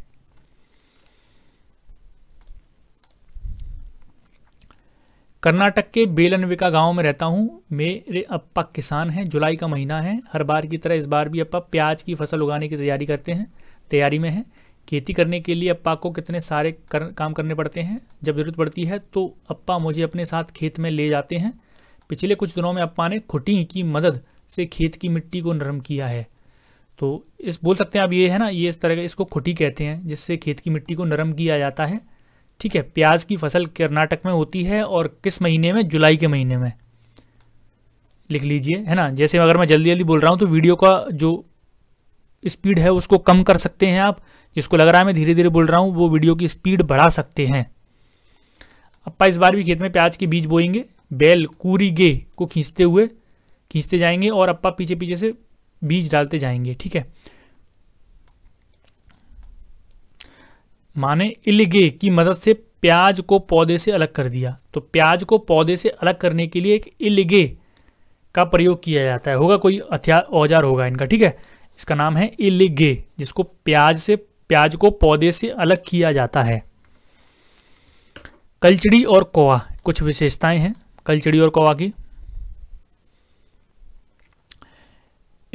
कर्नाटक के बेलनविका गांव में रहता हूं मेरे अप्पा किसान हैं जुलाई का महीना है हर बार की तरह इस बार भी अप्पा प्याज की फसल उगाने की तैयारी करते हैं तैयारी में है खेती करने के लिए अप्पा को कितने सारे कर, काम करने पड़ते हैं जब ज़रूरत पड़ती है तो अप्पा मुझे अपने साथ खेत में ले जाते हैं पिछले कुछ दिनों में अप्पा ने खुटी की मदद से खेत की मिट्टी को नरम किया है तो इस बोल सकते हैं आप ये है ना ये इस तरह का इसको खुटी कहते हैं जिससे खेत की मिट्टी को नरम किया जाता है ठीक है प्याज की फसल कर्नाटक में होती है और किस महीने में जुलाई के महीने में लिख लीजिए है ना जैसे अगर मैं जल्दी जल्दी बोल रहा हूँ तो वीडियो का जो स्पीड है उसको कम कर सकते हैं आप जिसको लग रहा है मैं धीरे धीरे बोल रहा हूँ वो वीडियो की स्पीड बढ़ा सकते हैं अपा इस बार भी खेत में प्याज के बीज बोएंगे बैल कूरी गे को खींचते हुए खींचते जाएंगे और अपा पीछे पीछे से बीज डालते जाएंगे ठीक है माने इलगे की मदद से प्याज को पौधे से अलग कर दिया तो प्याज को पौधे से अलग करने के लिए एक इलगे का प्रयोग किया जाता है होगा कोई हथियार औजार होगा इनका ठीक है इसका नाम है इलगे जिसको प्याज से प्याज को पौधे से अलग किया जाता है कलचड़ी और कोवा कुछ विशेषताएं हैं कलचड़ी और कोवा की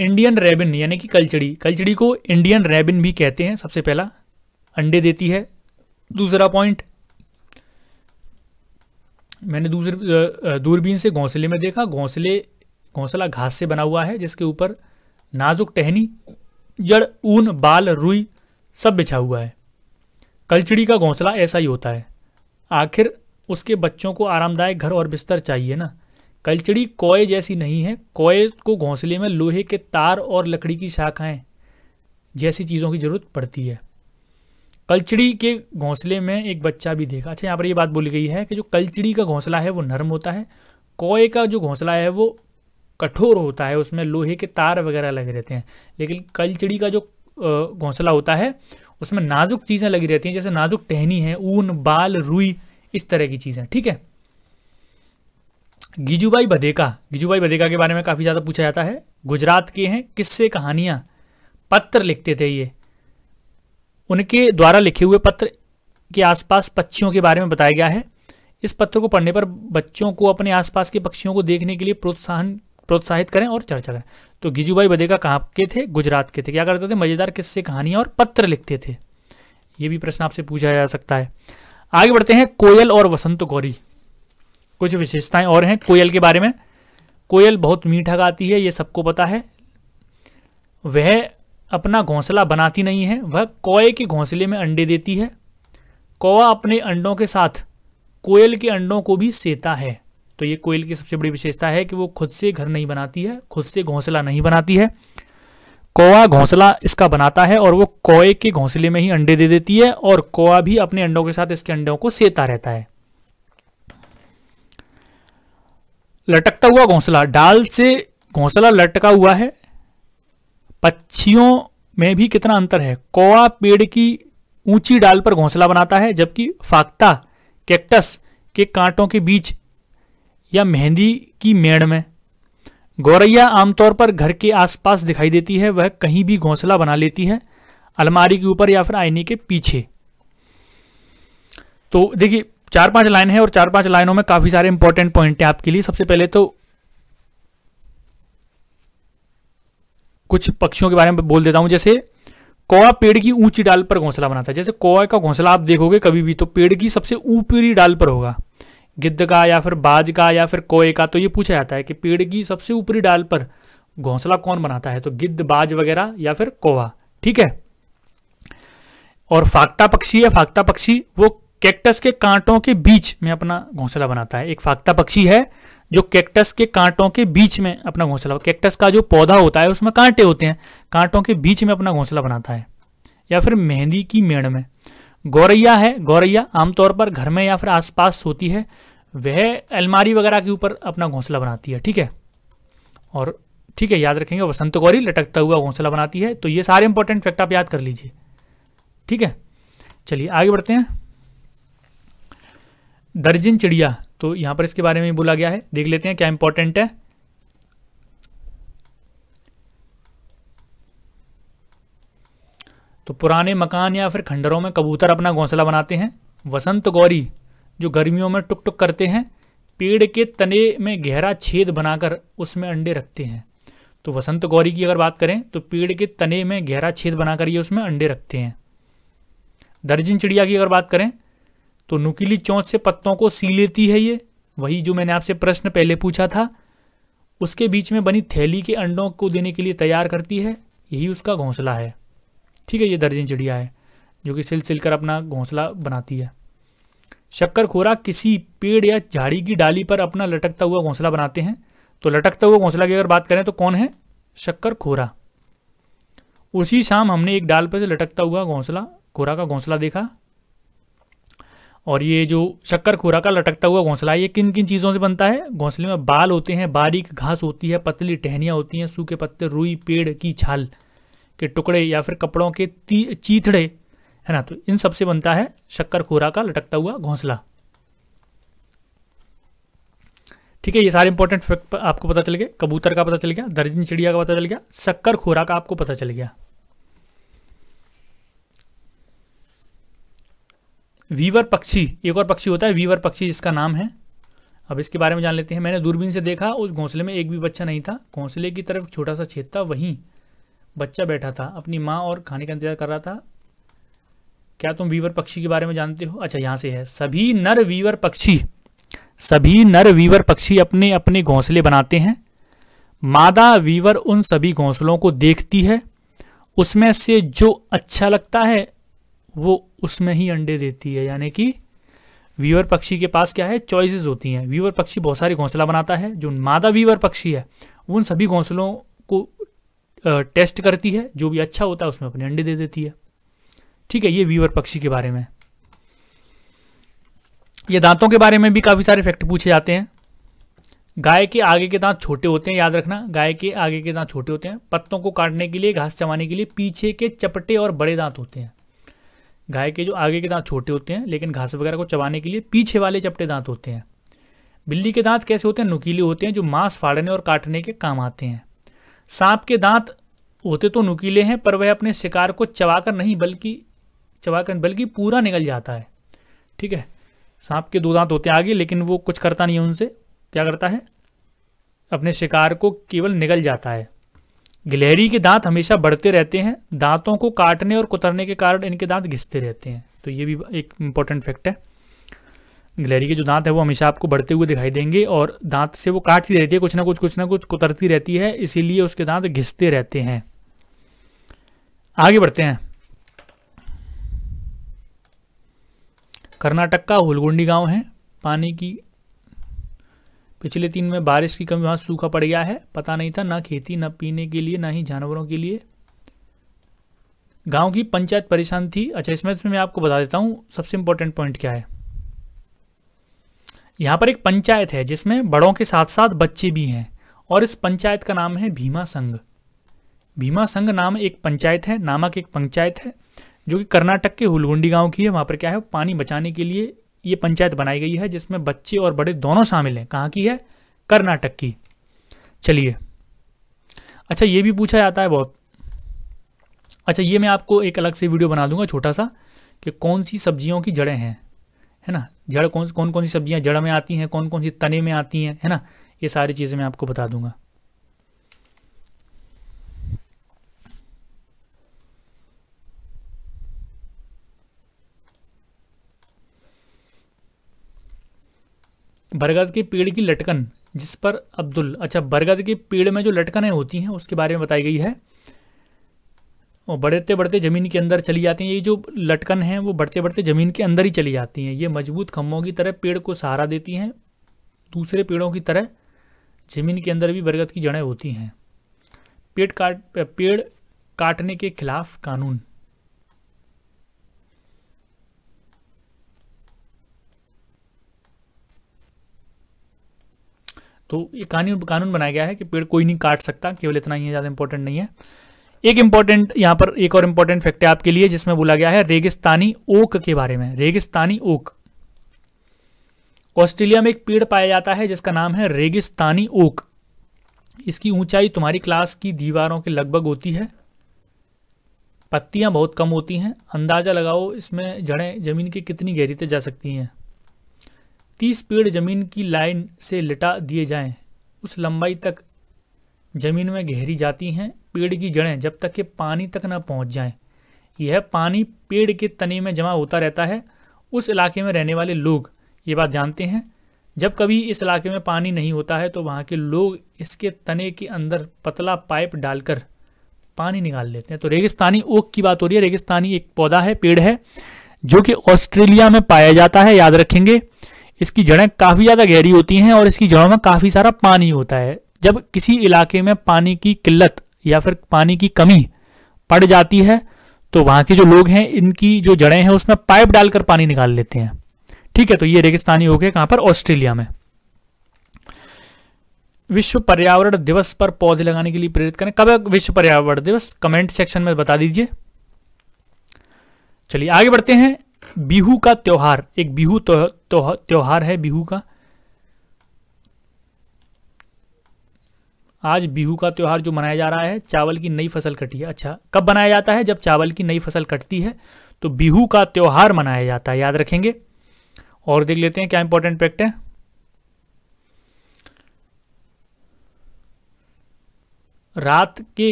इंडियन रेबिन यानी कि कलचड़ी कलचड़ी को इंडियन रेबिन भी कहते हैं सबसे पहला अंडे देती है दूसरा पॉइंट मैंने दूसरे दूरबीन से घोंसले में देखा घोंसले घोंसला घास से बना हुआ है जिसके ऊपर नाजुक टहनी जड़ ऊन बाल रुई सब बिछा हुआ है कलचड़ी का घोंसला ऐसा ही होता है आखिर उसके बच्चों को आरामदायक घर और बिस्तर चाहिए ना कलचड़ी कोए जैसी नहीं है कोए को घोंसले में लोहे के तार और लकड़ी की शाखाएं जैसी चीज़ों की ज़रूरत पड़ती है कलचड़ी के घोंसले में एक बच्चा भी देखा अच्छा यहाँ पर ये बात बोली गई है कि जो कलचड़ी का घोंसला है वो नरम होता है कोए का जो घोंसला है वो कठोर होता है उसमें लोहे के तार वगैरह लगे रहते हैं लेकिन कलचड़ी का जो घोंसला होता है उसमें नाजुक चीज़ें लगी रहती हैं जैसे नाजुक टहनी है ऊन बाल रुई इस तरह की चीज़ें ठीक है गिजूबाई बधेका गिजूबाई बधेका के बारे में काफ़ी ज़्यादा पूछा जाता है गुजरात के हैं किससे कहानियाँ पत्र लिखते थे ये उनके द्वारा लिखे हुए पत्र के आसपास पक्षियों के बारे में बताया गया है इस पत्र को पढ़ने पर बच्चों को अपने आसपास के पक्षियों को देखने के लिए प्रोत्साहन प्रोत्साहित करें और चर्चा करें तो गिजूभाई बदेगा कहाँ के थे गुजरात के थे क्या करते थे मज़ेदार किस्से कहानियां और पत्र लिखते थे ये भी प्रश्न आपसे पूछा जा सकता है आगे बढ़ते हैं कोयल और वसंत गौरी कुछ विशेषताएं और हैं कोयल के बारे में कोयल बहुत मीठा गाती है ये सबको पता है वह अपना घोंसला बनाती नहीं है वह कौए के घोंसले में अंडे देती है कौआ अपने अंडों के साथ कोयल के अंडों को भी सेता है तो ये कोयल की सबसे बड़ी विशेषता है कि वो खुद से घर नहीं बनाती है खुद से घोंसला नहीं बनाती है कोआ घोंसला इसका बनाता है और वो कोए के घोंसले में ही अंडे दे देती है और कोआ भी अपने अंडों के साथ इसके अंडों को सेता रहता है लटकता हुआ घोंसला डाल से घोंसला लटका हुआ है पक्षियों में भी कितना अंतर है कोआ पेड़ की ऊंची डाल पर घोंसला बनाता है जबकि फाकता कैक्टस के कांटों के बीच या मेहंदी की मेड़ में गौरैया आमतौर पर घर के आसपास दिखाई देती है वह कहीं भी घोंसला बना लेती है अलमारी के ऊपर या फिर आईने के पीछे तो देखिए चार पांच लाइन है और चार पांच लाइनों में काफी सारे इंपॉर्टेंट पॉइंट हैं आपके लिए सबसे पहले तो कुछ पक्षियों के बारे में बोल देता हूं जैसे कौआ पेड़ की ऊंची डाल पर घोंसला बनाता है जैसे कौआ का घोंसला आप देखोगे कभी भी तो पेड़ की सबसे ऊपरी डाल पर होगा गिद्ध का या फिर बाज का या फिर कोए का तो ये पूछा जाता है कि पेड़ की सबसे ऊपरी डाल पर घोंसला कौन बनाता है तो गिद्ध बाज वगैरह या फिर कोवा ठीक है और फाकता पक्षी है फाकता पक्षी वो कैक्टस के कांटों के बीच में अपना घोंसला बनाता है एक फाकता पक्षी है जो कैक्टस के कांटों के बीच में अपना घोंसला कैक्टस का जो पौधा होता है उसमें कांटे होते हैं कांटों के बीच में अपना घोंसला बनाता है या फिर मेहंदी की मेड़ में गौरैया है गौरैया आमतौर पर घर में या फिर आसपास होती है वह अलमारी वगैरह के ऊपर अपना घोंसला बनाती है ठीक है और ठीक है याद रखेंगे वसंत गौरी लटकता हुआ घोंसला बनाती है तो ये सारे इंपॉर्टेंट फैक्ट आप याद कर लीजिए ठीक है चलिए आगे बढ़ते हैं दर्जिन चिड़िया तो यहां पर इसके बारे में बोला गया है देख लेते हैं क्या इंपॉर्टेंट है तो पुराने मकान या फिर खंडरों में कबूतर अपना घोंसला बनाते हैं वसंत गौरी जो गर्मियों में टुक टुक करते हैं पेड़ के तने में गहरा छेद बनाकर उसमें अंडे रखते हैं तो वसंत गौरी की अगर बात करें तो पेड़ के तने में गहरा छेद बनाकर ये उसमें अंडे रखते हैं दर्जिन चिड़िया की अगर बात करें तो नुकीली चोंच से पत्तों को सी लेती है ये वही जो मैंने आपसे प्रश्न पहले पूछा था उसके बीच में बनी थैली के अंडों को देने के लिए तैयार करती है यही उसका घोंसला है ठीक है ये दर्जन चिड़िया है जो कि सिल सिल कर अपना घोंसला बनाती है शक्करखोरा किसी पेड़ या झाड़ी की डाली पर अपना लटकता हुआ घोंसला बनाते हैं तो लटकता हुआ घोंसला की अगर बात करें तो कौन है खोरा उसी शाम हमने एक डाल पर से लटकता हुआ घोंसला खोरा का घोंसला देखा और ये जो शक्कर खोरा का लटकता हुआ घोंसला ये किन किन चीज़ों से बनता है घोंसले में बाल होते हैं बारीक घास होती है पतली टहनियाँ होती हैं सूखे पत्ते रुई पेड़ की छाल के टुकड़े या फिर कपड़ों के चीथड़े है ना तो इन सब से बनता है शक्कर खोरा का लटकता हुआ घोंसला ठीक है ये सारे इंपॉर्टेंट फैक्ट आपको पता चल गए कबूतर का पता चल गया दर्जन चिड़िया का पता चल गया शक्कर खोरा का आपको पता चल गया वीवर पक्षी एक और पक्षी होता है वीवर पक्षी जिसका नाम है अब इसके बारे में जान लेते हैं मैंने दूरबीन से देखा उस घोंसले में एक भी बच्चा नहीं था घोंसले की तरफ छोटा सा छेद था वहीं बच्चा बैठा था अपनी माँ और खाने का इंतजार कर रहा था क्या तुम वीवर पक्षी के बारे में जानते हो अच्छा यहाँ से है सभी नर वीवर पक्षी सभी नर वीवर पक्षी अपने अपने घोंसले बनाते हैं मादा वीवर उन सभी घोंसलों को देखती है उसमें से जो अच्छा लगता है वो उसमें ही अंडे देती है यानी कि वीवर पक्षी के पास क्या है चॉइसेस होती हैं वीवर पक्षी बहुत सारे घोंसला बनाता है जो मादा वीवर पक्षी है उन सभी घोंसलों को टेस्ट करती है जो भी अच्छा होता है उसमें अपने अंडे दे देती है ठीक है ये वीवर पक्षी के बारे में ये दांतों के बारे में भी काफ़ी सारे फैक्ट पूछे जाते हैं गाय के आगे के दांत छोटे होते हैं याद रखना गाय के आगे के दांत छोटे होते हैं पत्तों को काटने के लिए घास चबाने के लिए पीछे के चपटे और बड़े दांत होते हैं गाय के जो आगे के दांत छोटे होते हैं लेकिन घास वगैरह को चबाने के लिए पीछे वाले चपटे दांत होते हैं बिल्ली के दांत कैसे होते हैं नुकीले होते हैं जो मांस फाड़ने और काटने के काम आते हैं सांप के दांत होते तो नुकीले हैं पर वह अपने शिकार को चबाकर नहीं बल्कि चबाकर बल्कि पूरा निकल जाता है ठीक है सांप के दो दांत होते हैं आगे लेकिन वो कुछ करता नहीं है उनसे क्या करता है अपने शिकार को केवल निगल जाता है गिलहरी के दांत हमेशा बढ़ते रहते हैं दांतों को काटने और कुतरने के कारण इनके दांत घिसते रहते हैं तो ये भी एक इंपॉर्टेंट फैक्ट है गिलहरी के जो दांत है वो हमेशा आपको बढ़ते हुए दिखाई देंगे और दांत से वो काटती रहती है कुछ ना कुछ कुछ ना कुछ कुतरती रहती है इसीलिए उसके दांत घिसते रहते हैं आगे बढ़ते हैं कर्नाटक का होलगुंडी गांव है पानी की पिछले तीन में बारिश की कमी वहां सूखा पड़ गया है पता नहीं था ना खेती ना पीने के लिए ना ही जानवरों के लिए गांव की पंचायत परेशान थी अच्छा इसमें मैं आपको बता देता हूं सबसे इंपॉर्टेंट पॉइंट क्या है यहाँ पर एक पंचायत है जिसमें बड़ों के साथ साथ बच्चे भी हैं और इस पंचायत का नाम है भीमा संघ भीमा संघ नाम एक पंचायत है नामक एक पंचायत है जो कि कर्नाटक के हुलगुंडी गांव की है वहाँ पर क्या है पानी बचाने के लिए ये पंचायत बनाई गई है जिसमें बच्चे और बड़े दोनों शामिल हैं कहाँ की है कर्नाटक की चलिए अच्छा ये भी पूछा जाता है बहुत अच्छा ये मैं आपको एक अलग से वीडियो बना दूंगा छोटा सा कि कौन सी सब्जियों की जड़ें हैं है ना जड़ कौन कौन कौन सी सब्जियां जड़ में आती हैं कौन कौन सी तने में आती हैं है ना ये सारी चीज़ें मैं आपको बता दूंगा बरगद के पेड़ की लटकन जिस पर अब्दुल अच्छा बरगद के पेड़ में जो लटकनें होती हैं उसके बारे में बताई गई है और बढ़ते बढ़ते ज़मीन के अंदर चली जाती हैं ये जो लटकन है वो बढ़ते बढ़ते ज़मीन के अंदर ही चली जाती हैं ये मजबूत खम्भों की तरह पेड़ को सहारा देती हैं दूसरे पेड़ों की तरह ज़मीन के अंदर भी बरगद की जड़ें होती हैं पेड़ काट पेड़ काटने के खिलाफ कानून तो ये कानून कानून बनाया गया है कि पेड़ कोई नहीं काट सकता केवल इतना ही है ज़्यादा इंपॉर्टेंट नहीं है एक इंपॉर्टेंट यहां पर एक और इंपॉर्टेंट फैक्ट है आपके लिए जिसमें बोला गया है रेगिस्तानी ओक के बारे में रेगिस्तानी ओक ऑस्ट्रेलिया में एक पेड़ पाया जाता है जिसका नाम है रेगिस्तानी ओक इसकी ऊंचाई तुम्हारी क्लास की दीवारों के लगभग होती है पत्तियां बहुत कम होती हैं अंदाज़ा लगाओ इसमें जड़ें ज़मीन की कितनी गहरी तक जा सकती हैं तीस पेड़ ज़मीन की लाइन से लिटा दिए जाएं उस लंबाई तक जमीन में गहरी जाती हैं पेड़ की जड़ें जब तक कि पानी तक न पहुंच जाएं। यह पानी पेड़ के तने में जमा होता रहता है उस इलाके में रहने वाले लोग ये बात जानते हैं जब कभी इस इलाके में पानी नहीं होता है तो वहाँ के लोग इसके तने के अंदर पतला पाइप डालकर पानी निकाल लेते हैं तो रेगिस्तानी ओक की बात हो रही है रेगिस्तानी एक पौधा है पेड़ है जो कि ऑस्ट्रेलिया में पाया जाता है याद रखेंगे इसकी जड़ें काफ़ी ज़्यादा गहरी होती हैं और इसकी जड़ों में काफ़ी सारा पानी होता है जब किसी इलाके में पानी की किल्लत या फिर पानी की कमी पड़ जाती है तो वहां के जो लोग हैं इनकी जो जड़ें हैं उसमें पाइप डालकर पानी निकाल लेते हैं ठीक है तो ये रेगिस्तानी हो गए कहां पर ऑस्ट्रेलिया में विश्व पर्यावरण दिवस पर पौधे लगाने के लिए प्रेरित करें कब विश्व पर्यावरण दिवस कमेंट सेक्शन में बता दीजिए चलिए आगे बढ़ते हैं बिहू का त्योहार एक बिहू तो, तो, त्योहार है बिहू का आज बिहू का त्यौहार जो मनाया जा रहा है चावल की नई फसल कटी है अच्छा कब मनाया जाता है जब चावल की नई फसल कटती है तो बिहू का त्यौहार मनाया जाता है याद रखेंगे और देख लेते हैं क्या इंपॉर्टेंट फैक्ट है रात के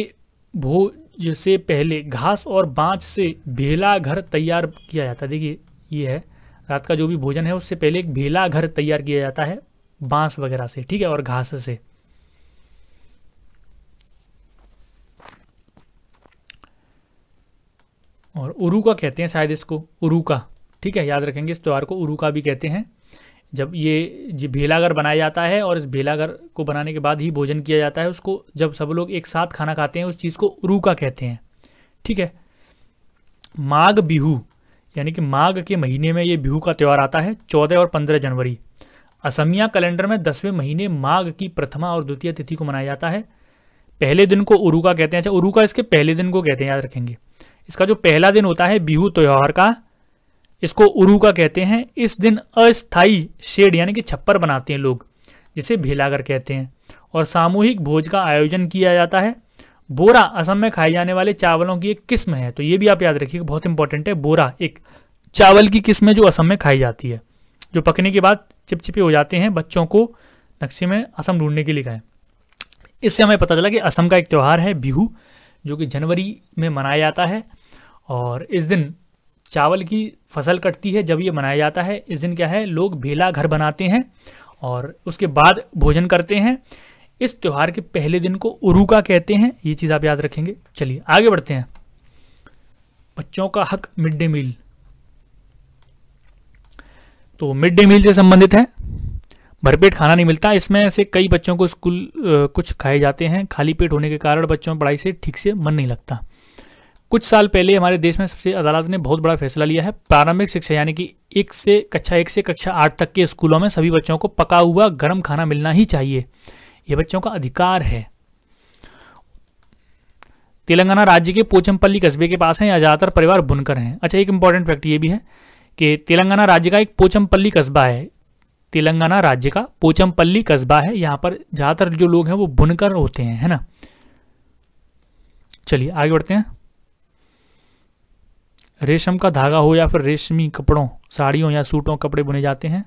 भोज से पहले घास और बाँच से भेला घर तैयार किया जाता है देखिए ये है रात का जो भी भोजन है उससे पहले एक भेला घर तैयार किया जाता है बांस वगैरह से ठीक है और घास से और उरूका कहते हैं शायद इसको उरूका ठीक है याद रखेंगे इस त्यौहार को उरुका भी कहते हैं जब ये जी भेलाघर बनाया जाता है और इस भेलाघर को बनाने के बाद ही भोजन किया जाता है उसको जब सब लोग एक साथ खाना खाते हैं उस चीज़ को उरूका कहते हैं ठीक है माघ बिहू यानी कि माघ के महीने में ये बिहू का त्यौहार आता है चौदह और पंद्रह जनवरी असमिया कैलेंडर में दसवें महीने माघ की प्रथमा और द्वितीय तिथि को मनाया जाता है पहले दिन को उरुका कहते हैं अच्छा उरुका इसके पहले दिन को कहते हैं याद रखेंगे इसका जो पहला दिन होता है बिहू त्यौहार का इसको उरू का कहते हैं इस दिन अस्थाई शेड यानी कि छप्पर बनाते हैं लोग जिसे भेलागर कहते हैं और सामूहिक भोज का आयोजन किया जाता है बोरा असम में खाए जाने वाले चावलों की एक किस्म है तो ये भी आप याद रखिएगा बहुत इंपॉर्टेंट है बोरा एक चावल की किस्म है जो असम में खाई जाती है जो पकने के बाद चिपचिपे हो जाते हैं बच्चों को नक्शे में असम ढूंढने के लिए गए इससे हमें पता चला कि असम का एक त्यौहार है बिहू जो कि जनवरी में मनाया जाता है और इस दिन चावल की फसल कटती है जब ये मनाया जाता है इस दिन क्या है लोग भेला घर बनाते हैं और उसके बाद भोजन करते हैं इस त्यौहार के पहले दिन को उरुका कहते हैं ये चीज़ आप याद रखेंगे चलिए आगे बढ़ते हैं बच्चों का हक मिड डे मील तो मिड डे मील से संबंधित है भरपेट खाना नहीं मिलता इसमें से कई बच्चों को स्कूल कुछ खाए जाते हैं खाली पेट होने के कारण बच्चों में पढ़ाई से ठीक से मन नहीं लगता कुछ साल पहले हमारे देश में सबसे अदालत ने बहुत बड़ा फैसला लिया है प्रारंभिक शिक्षा यानी कि एक से कक्षा एक से कक्षा आठ तक के स्कूलों में सभी बच्चों को पका हुआ गर्म खाना मिलना ही चाहिए यह बच्चों का अधिकार है तेलंगाना राज्य के पोचमपल्ली कस्बे के पास है यहाँ ज़्यादातर परिवार बुनकर हैं अच्छा एक इंपॉर्टेंट फैक्ट ये भी है कि तेलंगाना राज्य का एक पोचमपल्ली कस्बा है तेलंगाना राज्य का पोचमपल्ली कस्बा है यहाँ पर ज़्यादातर जो लोग हैं वो बुनकर होते हैं है ना चलिए आगे बढ़ते हैं रेशम का धागा हो या फिर रेशमी कपड़ों साड़ियों या सूटों कपड़े बुने जाते हैं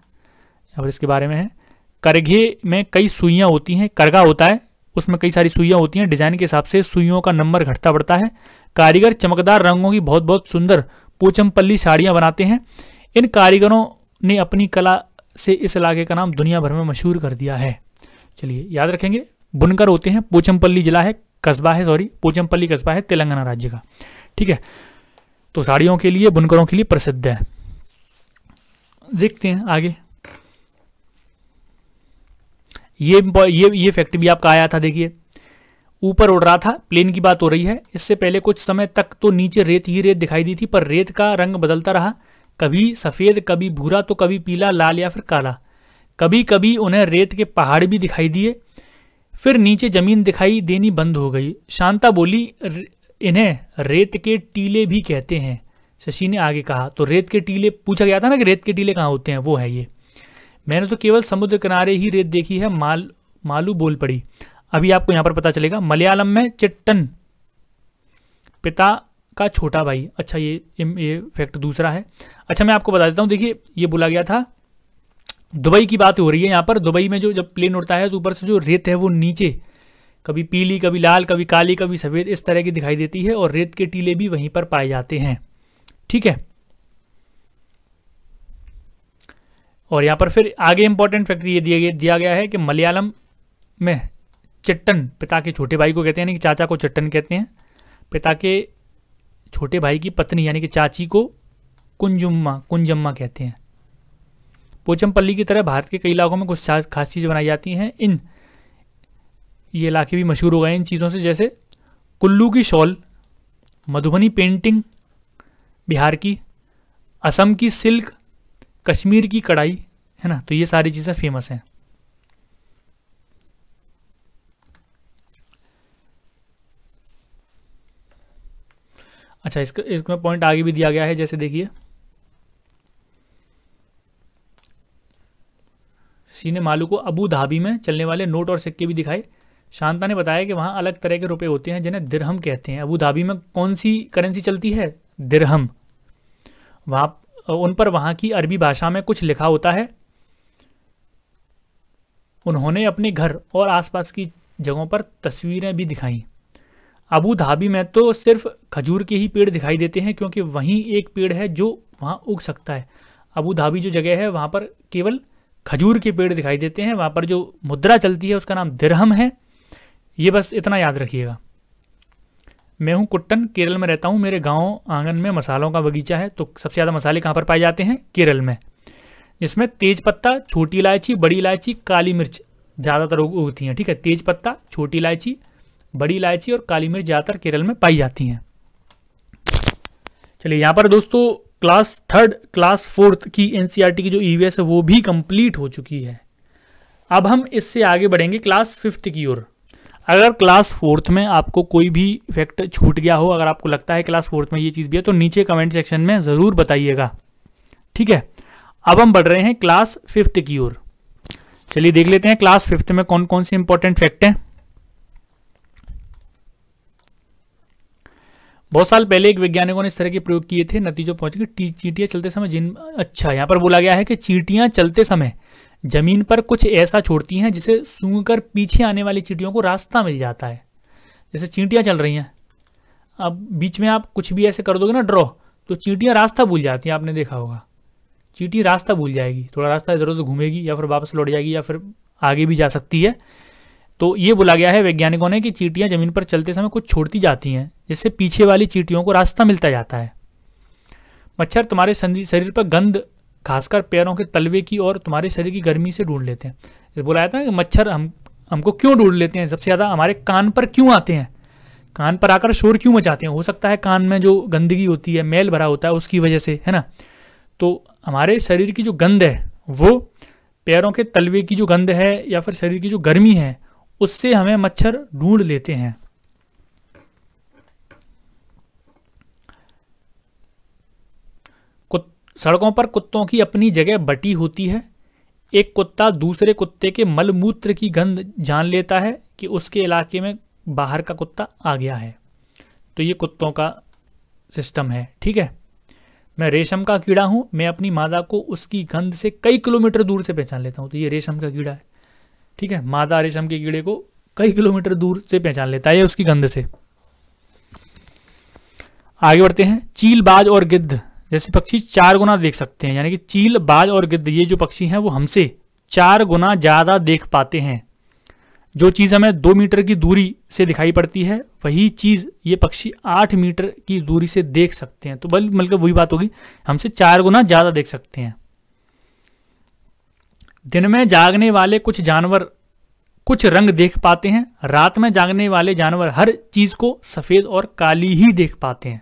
अब इसके बारे में है करघे में कई सुइयाँ होती हैं करघा होता है उसमें कई सारी सुइयाँ होती हैं डिजाइन के हिसाब से सुइयों का नंबर घटता बढ़ता है कारीगर चमकदार रंगों की बहुत बहुत सुंदर पोचमपल्ली साड़ियाँ बनाते हैं इन कारीगरों ने अपनी कला से इस इलाके का नाम दुनिया भर में मशहूर कर दिया है चलिए याद रखेंगे बुनकर होते हैं पोचमपल्ली जिला है कस्बा है सॉरी पोचमपल्ली कस्बा है तेलंगाना राज्य का ठीक है तो साड़ियों के लिए बुनकरों के लिए प्रसिद्ध है देखते हैं आगे ये ये ये फैक्ट भी आपका आया था देखिए ऊपर उड़ रहा था प्लेन की बात हो रही है इससे पहले कुछ समय तक तो नीचे रेत ही रेत दिखाई दी थी पर रेत का रंग बदलता रहा कभी सफ़ेद कभी भूरा तो कभी पीला लाल या फिर काला कभी कभी उन्हें रेत के पहाड़ भी दिखाई दिए फिर नीचे ज़मीन दिखाई देनी बंद हो गई शांता बोली इन्हें रेत के टीले भी कहते हैं शशि ने आगे कहा तो रेत के टीले पूछा गया था ना कि रेत के टीले कहाँ होते हैं वो है ये मैंने तो केवल समुद्र किनारे ही रेत देखी है माल मालू बोल पड़ी अभी आपको यहाँ पर पता चलेगा मलयालम में चिट्टन पिता का छोटा भाई अच्छा ये ये फैक्ट दूसरा है अच्छा मैं आपको बता देता हूँ देखिए ये बोला गया था दुबई की बात हो रही है यहाँ पर दुबई में जो जब प्लेन उड़ता है तो ऊपर से जो रेत है वो नीचे कभी पीली कभी लाल कभी काली कभी सफ़ेद इस तरह की दिखाई देती है और रेत के टीले भी वहीं पर पाए जाते हैं ठीक है और यहाँ पर फिर आगे इंपॉर्टेंट फैक्टर ये दिया गया है कि मलयालम में चट्टन पिता के छोटे भाई को कहते हैं यानी कि चाचा को चट्टन कहते हैं पिता के छोटे भाई की पत्नी यानी कि चाची को कुंजुम्मा कुंजम्मा कहते हैं पोचमपल्ली की तरह भारत के कई इलाकों में कुछ खास चीज़ें बनाई जाती हैं इन ये इलाके भी मशहूर हो गए इन चीज़ों से जैसे कुल्लू की शॉल मधुबनी पेंटिंग बिहार की असम की सिल्क कश्मीर की कढ़ाई है ना तो ये सारी चीज़ें फेमस हैं अच्छा इसका इसमें पॉइंट आगे भी दिया गया है जैसे देखिए सीने मालू को अबू धाबी में चलने वाले नोट और सिक्के भी दिखाए शांता ने बताया कि वहाँ अलग तरह के रुपये होते हैं जिन्हें दिरहम कहते हैं अबू धाबी में कौन सी करेंसी चलती है दिरहम वहाँ उन पर वहाँ की अरबी भाषा में कुछ लिखा होता है उन्होंने अपने घर और आसपास की जगहों पर तस्वीरें भी दिखाई अबू धाबी में तो सिर्फ खजूर के ही पेड़ दिखाई देते हैं क्योंकि वहीं एक पेड़ है जो वहाँ उग सकता है अबू धाबी जो जगह है वहाँ पर केवल खजूर के पेड़ दिखाई देते हैं वहाँ पर जो मुद्रा चलती है उसका नाम दिरहम है ये बस इतना याद रखिएगा मैं हूँ कुट्टन केरल में रहता हूँ मेरे गांव आंगन में मसालों का बगीचा है तो सबसे ज़्यादा मसाले कहाँ पर पाए जाते हैं केरल में जिसमें तेज पत्ता छोटी इलायची बड़ी इलायची काली मिर्च ज़्यादातर उगती हैं ठीक है तेज पत्ता छोटी इलायची बड़ी इलायची और काली मिर्च ज़्यादातर केरल में पाई जाती हैं चलिए यहाँ पर दोस्तों क्लास थर्ड क्लास फोर्थ की एन की जो ई e है वो भी कंप्लीट हो चुकी है अब हम इससे आगे बढ़ेंगे क्लास फिफ्थ की ओर अगर क्लास फोर्थ में आपको कोई भी इफेक्ट छूट गया हो अगर आपको लगता है क्लास फोर्थ में ये चीज़ भी है तो नीचे कमेंट सेक्शन में ज़रूर बताइएगा ठीक है अब हम बढ़ रहे हैं क्लास फिफ्थ की ओर चलिए देख लेते हैं क्लास फिफ्थ में कौन कौन से इंपॉर्टेंट फैक्ट हैं बहुत साल पहले एक वैज्ञानिकों ने इस तरह के प्रयोग किए थे नतीजों पहुंच गए चीटियां चलते समय जिन अच्छा यहां पर बोला गया है कि चीटियां चलते समय जमीन पर कुछ ऐसा छोड़ती हैं जिसे सूंघकर पीछे आने वाली चींटियों को रास्ता मिल जाता है जैसे चींटियाँ चल रही हैं अब बीच में आप कुछ भी ऐसे कर दोगे ना ड्रॉ तो चींटियाँ रास्ता भूल जाती हैं आपने देखा होगा चींटी रास्ता भूल जाएगी थोड़ा रास्ता इधर उधर घूमेगी या फिर वापस लौट जाएगी या फिर आगे भी जा सकती है तो ये बोला गया है वैज्ञानिकों ने कि चींटियाँ जमीन पर चलते समय कुछ छोड़ती जाती हैं जिससे पीछे वाली चींटियों को रास्ता मिलता जाता है मच्छर तुम्हारे शरीर पर गंद खासकर पैरों के तलवे की और तुम्हारे शरीर की गर्मी से ढूंढ लेते हैं बोला जाता है कि मच्छर हम हमको क्यों ढूंढ लेते हैं सबसे ज़्यादा हमारे कान पर क्यों आते हैं कान पर आकर शोर क्यों मचाते हैं हो सकता है कान में जो गंदगी होती है मैल भरा होता है उसकी वजह से है ना तो हमारे शरीर की जो गंध है वो पैरों के तलवे की जो गंध है या फिर शरीर की जो गर्मी है उससे हमें मच्छर ढूंढ लेते हैं सड़कों पर कुत्तों की अपनी जगह बटी होती है एक कुत्ता दूसरे कुत्ते के मलमूत्र की गंध जान लेता है कि उसके इलाके में बाहर का कुत्ता आ गया है तो ये कुत्तों का सिस्टम है ठीक है मैं रेशम का कीड़ा हूँ मैं अपनी मादा को उसकी गंध से कई किलोमीटर दूर से पहचान लेता हूँ तो ये रेशम का कीड़ा है ठीक है मादा रेशम के कीड़े को कई किलोमीटर दूर से पहचान लेता है उसकी गंध से आगे बढ़ते हैं चीलबाज और गिद्ध जैसे पक्षी चार गुना देख सकते हैं यानी कि चील बाज और गिद्ध ये जो पक्षी हैं वो हमसे चार गुना ज़्यादा देख पाते हैं जो चीज़ हमें दो मीटर की दूरी से दिखाई पड़ती है वही चीज़ ये पक्षी आठ मीटर की दूरी से देख सकते हैं तो बल मतलब वही बात होगी हमसे चार गुना ज़्यादा देख सकते हैं दिन में जागने वाले कुछ जानवर कुछ रंग देख पाते हैं रात में जागने वाले जानवर हर चीज़ को सफ़ेद और काली ही देख पाते हैं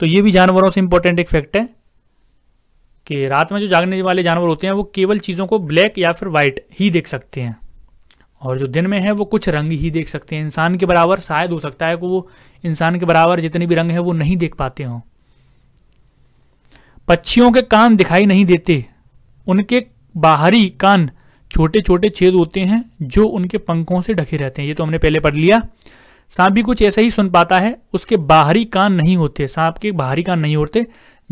तो ये भी जानवरों से इम्पोर्टेंट एक फैक्ट है कि रात में जो जागने वाले जानवर होते हैं वो केवल चीज़ों को ब्लैक या फिर वाइट ही देख सकते हैं और जो दिन में है वो कुछ रंग ही देख सकते हैं इंसान के बराबर शायद हो सकता है कि वो इंसान के बराबर जितने भी रंग हैं वो नहीं देख पाते हों पक्षियों के कान दिखाई नहीं देते उनके बाहरी कान छोटे छोटे छेद होते हैं जो उनके पंखों से ढके रहते हैं ये तो हमने पहले पढ़ लिया सांप भी कुछ ऐसा ही सुन पाता है उसके बाहरी कान नहीं होते सांप के बाहरी कान नहीं होते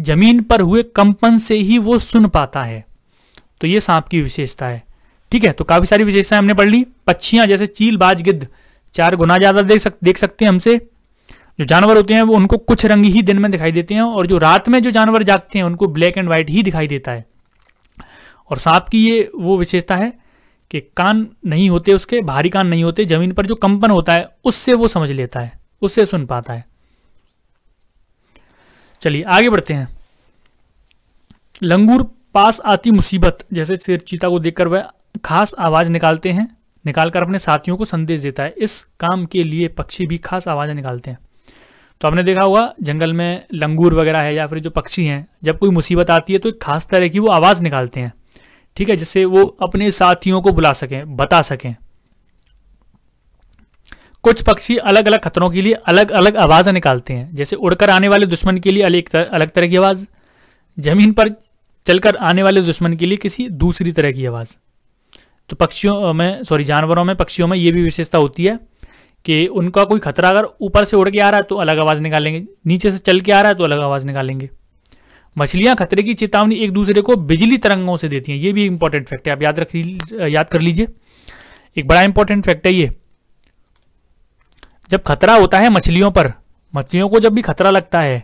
जमीन पर हुए कंपन से ही वो सुन पाता है तो ये सांप की विशेषता है ठीक है तो काफी सारी विशेषताएं हमने पढ़ ली पक्षियां जैसे चील बाज गिद्ध चार गुना ज्यादा देख सक देख सकते हैं हमसे जो जानवर होते हैं वो उनको कुछ रंग ही दिन में दिखाई देते हैं और जो रात में जो जानवर जागते हैं उनको ब्लैक एंड व्हाइट ही दिखाई देता है और सांप की ये वो विशेषता है कि कान नहीं होते उसके भारी कान नहीं होते जमीन पर जो कंपन होता है उससे वो समझ लेता है उससे सुन पाता है चलिए आगे बढ़ते हैं लंगूर पास आती मुसीबत जैसे फिर चीता को देखकर वह खास आवाज निकालते हैं निकालकर अपने साथियों को संदेश देता है इस काम के लिए पक्षी भी खास आवाज़ें निकालते हैं तो आपने देखा होगा जंगल में लंगूर वगैरह है या फिर जो पक्षी हैं जब कोई मुसीबत आती है तो एक खास तरह की वो आवाज़ निकालते हैं ठीक है जिससे वो अपने साथियों को बुला सकें बता सकें कुछ पक्षी अलग अलग खतरों के लिए अलग अलग आवाज़ें निकालते हैं जैसे उड़कर आने वाले दुश्मन के लिए अलग तर, अलग तरह की आवाज़ जमीन पर चलकर आने वाले दुश्मन के लिए किसी दूसरी तरह की आवाज़ तो पक्षियों में सॉरी जानवरों में पक्षियों में ये भी विशेषता होती है कि उनका कोई खतरा अगर ऊपर से उड़ के आ रहा है तो अलग आवाज़ निकालेंगे नीचे से चल के आ रहा है तो अलग आवाज़ निकालेंगे मछलियां खतरे की चेतावनी एक दूसरे को बिजली तरंगों से देती हैं ये भी इंपॉर्टेंट फैक्ट है आप याद रख याद कर लीजिए एक बड़ा इंपॉर्टेंट फैक्ट है ये जब खतरा होता है मछलियों पर मछलियों को जब भी खतरा लगता है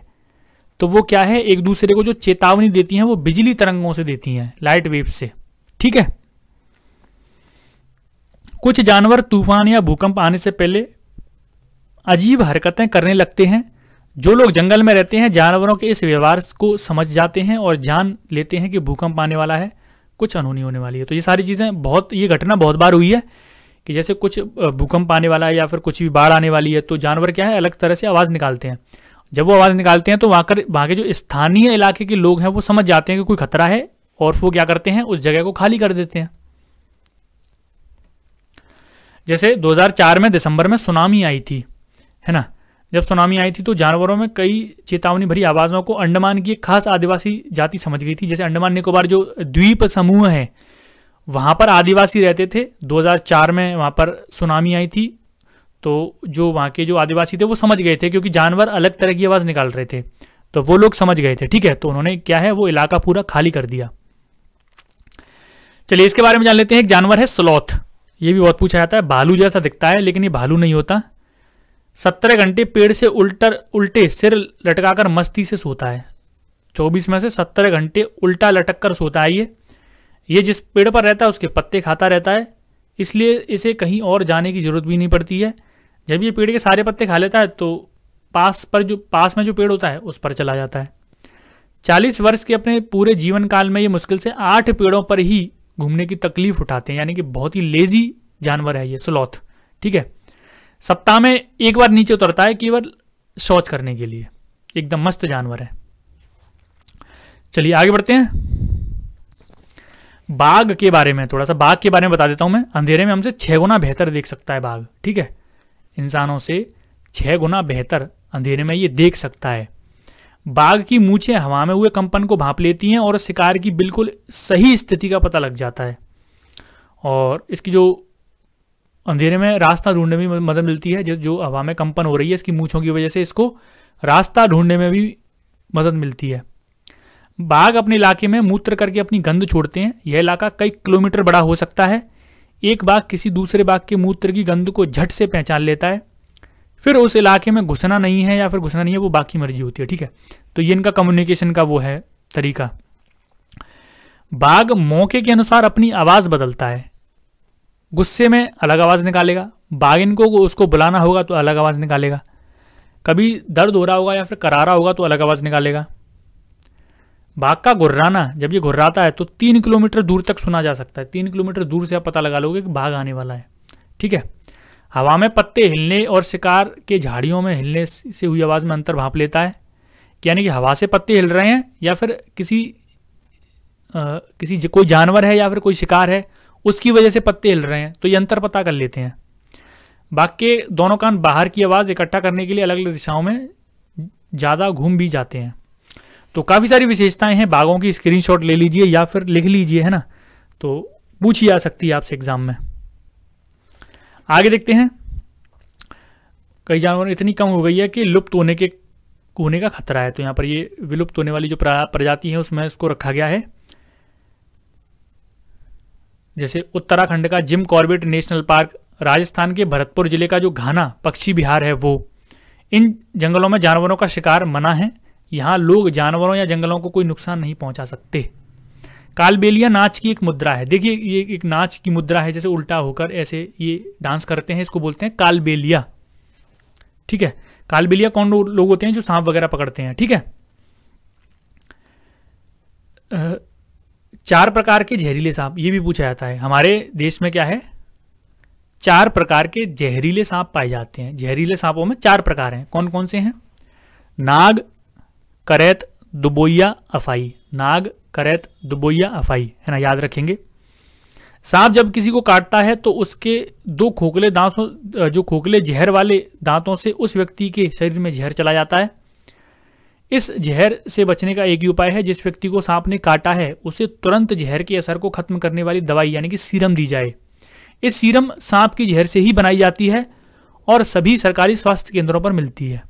तो वो क्या है एक दूसरे को जो चेतावनी देती हैं वो बिजली तरंगों से देती हैं लाइट वेव से ठीक है कुछ जानवर तूफान या भूकंप आने से पहले अजीब हरकतें करने लगते हैं जो लोग जंगल में रहते हैं जानवरों के इस व्यवहार को समझ जाते हैं और जान लेते हैं कि भूकंप आने वाला है कुछ अनहोनी होने वाली है तो ये सारी चीज़ें बहुत ये घटना बहुत बार हुई है कि जैसे कुछ भूकंप आने वाला है या फिर कुछ भी बाढ़ आने वाली है तो जानवर क्या है अलग तरह से आवाज़ निकालते हैं जब वो आवाज़ निकालते हैं तो वहाँ कर वहाँ के जो स्थानीय इलाके के लोग हैं वो समझ जाते हैं कि कोई खतरा है और वो क्या करते हैं उस जगह को खाली कर देते हैं जैसे 2004 में दिसंबर में सुनामी आई थी है ना जब सुनामी आई थी तो जानवरों में कई चेतावनी भरी आवाज़ों को अंडमान की एक खास आदिवासी जाति समझ गई थी जैसे अंडमान निकोबार जो द्वीप समूह है वहाँ पर आदिवासी रहते थे 2004 में वहाँ पर सुनामी आई थी तो जो वहाँ के जो आदिवासी थे वो समझ गए थे क्योंकि जानवर अलग तरह की आवाज़ निकाल रहे थे तो वो लोग समझ गए थे ठीक है तो उन्होंने क्या है वो इलाका पूरा खाली कर दिया चलिए इसके बारे में जान लेते हैं एक जानवर है स्लॉथ ये भी बहुत पूछा जाता है भालू जैसा दिखता है लेकिन ये भालू नहीं होता सत्रह घंटे पेड़ से उल्टर उल्टे सिर लटकाकर मस्ती से सोता है चौबीस में से सत्रह घंटे उल्टा लटक कर सोता है ये ये जिस पेड़ पर रहता है उसके पत्ते खाता रहता है इसलिए इसे कहीं और जाने की ज़रूरत भी नहीं पड़ती है जब ये पेड़ के सारे पत्ते खा लेता है तो पास पर जो पास में जो पेड़ होता है उस पर चला जाता है चालीस वर्ष के अपने पूरे जीवन काल में ये मुश्किल से आठ पेड़ों पर ही घूमने की तकलीफ उठाते हैं यानी कि बहुत ही लेजी जानवर है ये स्लॉथ ठीक है सप्ताह में एक बार नीचे उतरता है केवल शौच करने के लिए एकदम मस्त जानवर है चलिए आगे बढ़ते हैं बाघ के बारे में थोड़ा सा बाघ के बारे में बता देता हूं मैं अंधेरे में हमसे छह गुना बेहतर देख सकता है बाघ ठीक है इंसानों से छह गुना बेहतर अंधेरे में ये देख सकता है बाघ की मूछे हवा में हुए कंपन को भाप लेती हैं और शिकार की बिल्कुल सही स्थिति का पता लग जाता है और इसकी जो अंधेरे में रास्ता ढूंढने में मदद मिलती है जो हवा में कंपन हो रही है इसकी मूछों की वजह से इसको रास्ता ढूंढने में भी मदद मिलती है बाघ अपने इलाके में मूत्र करके अपनी गंध छोड़ते हैं यह इलाका कई किलोमीटर बड़ा हो सकता है एक बाघ किसी दूसरे बाघ के मूत्र की गंध को झट से पहचान लेता है फिर उस इलाके में घुसना नहीं है या फिर घुसना नहीं है वो बाकी मर्जी होती है ठीक है तो ये इनका कम्युनिकेशन का वो है तरीका बाघ मौके के अनुसार अपनी आवाज बदलता है गुस्से में अलग आवाज़ निकालेगा बागिन को उसको बुलाना होगा तो अलग आवाज़ निकालेगा कभी दर्द हो रहा होगा या फिर करारा होगा तो अलग आवाज़ निकालेगा बाघ का घुर्राना जब ये घुर्राता है तो तीन किलोमीटर दूर तक सुना जा सकता है तीन किलोमीटर दूर से आप पता लगा लोगे कि बाघ आने वाला है ठीक है हवा में पत्ते हिलने और शिकार के झाड़ियों में हिलने से हुई आवाज़ में अंतर भाप लेता है यानी कि हवा से पत्ते हिल रहे हैं या फिर किसी आ, किसी कोई जानवर है या फिर कोई शिकार है उसकी वजह से पत्ते हिल रहे हैं तो यंत्र पता कर लेते हैं बाघ के दोनों कान बाहर की आवाज़ इकट्ठा करने के लिए अलग अलग दिशाओं में ज़्यादा घूम भी जाते हैं तो काफ़ी सारी विशेषताएं हैं बाघों की स्क्रीनशॉट ले लीजिए या फिर लिख लीजिए है ना तो पूछी जा सकती है आपसे एग्ज़ाम में आगे देखते हैं कई जानवर इतनी कम हो गई है कि लुप्त होने के होने का खतरा है तो यहाँ पर ये विलुप्त होने वाली जो प्रजाति है उसमें इसको रखा गया है जैसे उत्तराखंड का Jim Corbett national park Rajasthan के भरतपुर जिले का जो घाना पक्षी विहार है वो इन जंगलों में जानवरों का शिकार मना है यहाँ लोग जानवरों या जंगलों को कोई नुकसान नहीं पहुँचा सकते कालबेलिया नाच की एक मुद्रा है देखिए ये एक नाच की मुद्रा है जैसे उल्टा होकर ऐसे ये डांस करते हैं इसको बोलते हैं कालबेलिया ठीक है कालबेलिया कौन लोग होते हैं जो सांप वगैरह पकड़ते हैं ठीक है चार प्रकार के जहरीले सांप ये भी पूछा जाता है हमारे देश में क्या है चार प्रकार के जहरीले सांप पाए जाते हैं जहरीले सांपों में चार प्रकार हैं कौन कौन से हैं नाग करैत दुबोइया अफाई नाग करैत दुबोइया अफाई है ना याद रखेंगे सांप जब किसी को काटता है तो उसके दो खोखले दांतों जो खोखले जहर वाले दांतों से उस व्यक्ति के शरीर में जहर चला जाता है इस जहर से बचने का एक ही उपाय है जिस व्यक्ति को सांप ने काटा है उसे तुरंत जहर के असर को खत्म करने वाली दवाई यानी कि सीरम दी जाए इस सीरम सांप की जहर से ही बनाई जाती है और सभी सरकारी स्वास्थ्य केंद्रों पर मिलती है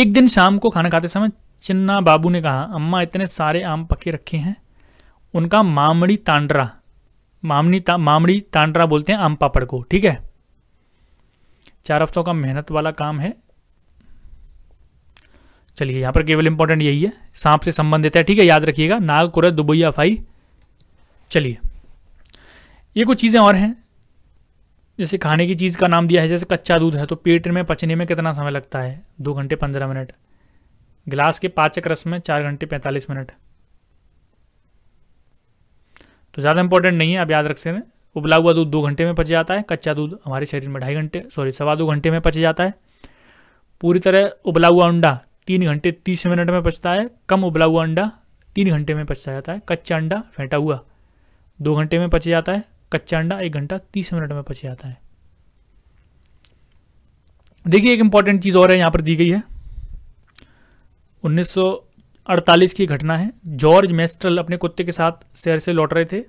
एक दिन शाम को खाना खाते समय चिन्ना बाबू ने कहा अम्मा इतने सारे आम पके रखे हैं उनका मामड़ी तांडरा मामनी ता, मामड़ी तांडरा बोलते हैं आम पापड़ को ठीक है चार हफ्तों का मेहनत वाला काम है चलिए यहाँ पर केवल इंपॉर्टेंट यही है सांप से संबंधित है ठीक है याद रखिएगा नाग कुरत दुबैया फाई चलिए ये कुछ चीज़ें और हैं जैसे खाने की चीज़ का नाम दिया है जैसे कच्चा दूध है तो पेट में पचने में कितना समय लगता है दो घंटे पंद्रह मिनट गिलास के पाचक रस में चार घंटे पैंतालीस मिनट तो ज़्यादा इंपॉर्टेंट नहीं है आप याद रख सकते हैं उबला हुआ दूध दो घंटे में पच जाता है कच्चा दूध हमारे शरीर में ढाई घंटे सॉरी सवा दो घंटे में पच जाता है पूरी तरह उबला हुआ अंडा तीन घंटे तीस मिनट में पचता है कम उबला हुआ अंडा तीन घंटे में पचता जाता है कच्चा अंडा फेंटा हुआ दो घंटे में पच जाता है कच्चा अंडा एक घंटा तीस मिनट में पच जाता है देखिए एक इंपॉर्टेंट चीज़ और है यहां पर दी गई है 1948 की घटना है जॉर्ज मेस्ट्रल अपने कुत्ते के साथ शहर से लौट रहे थे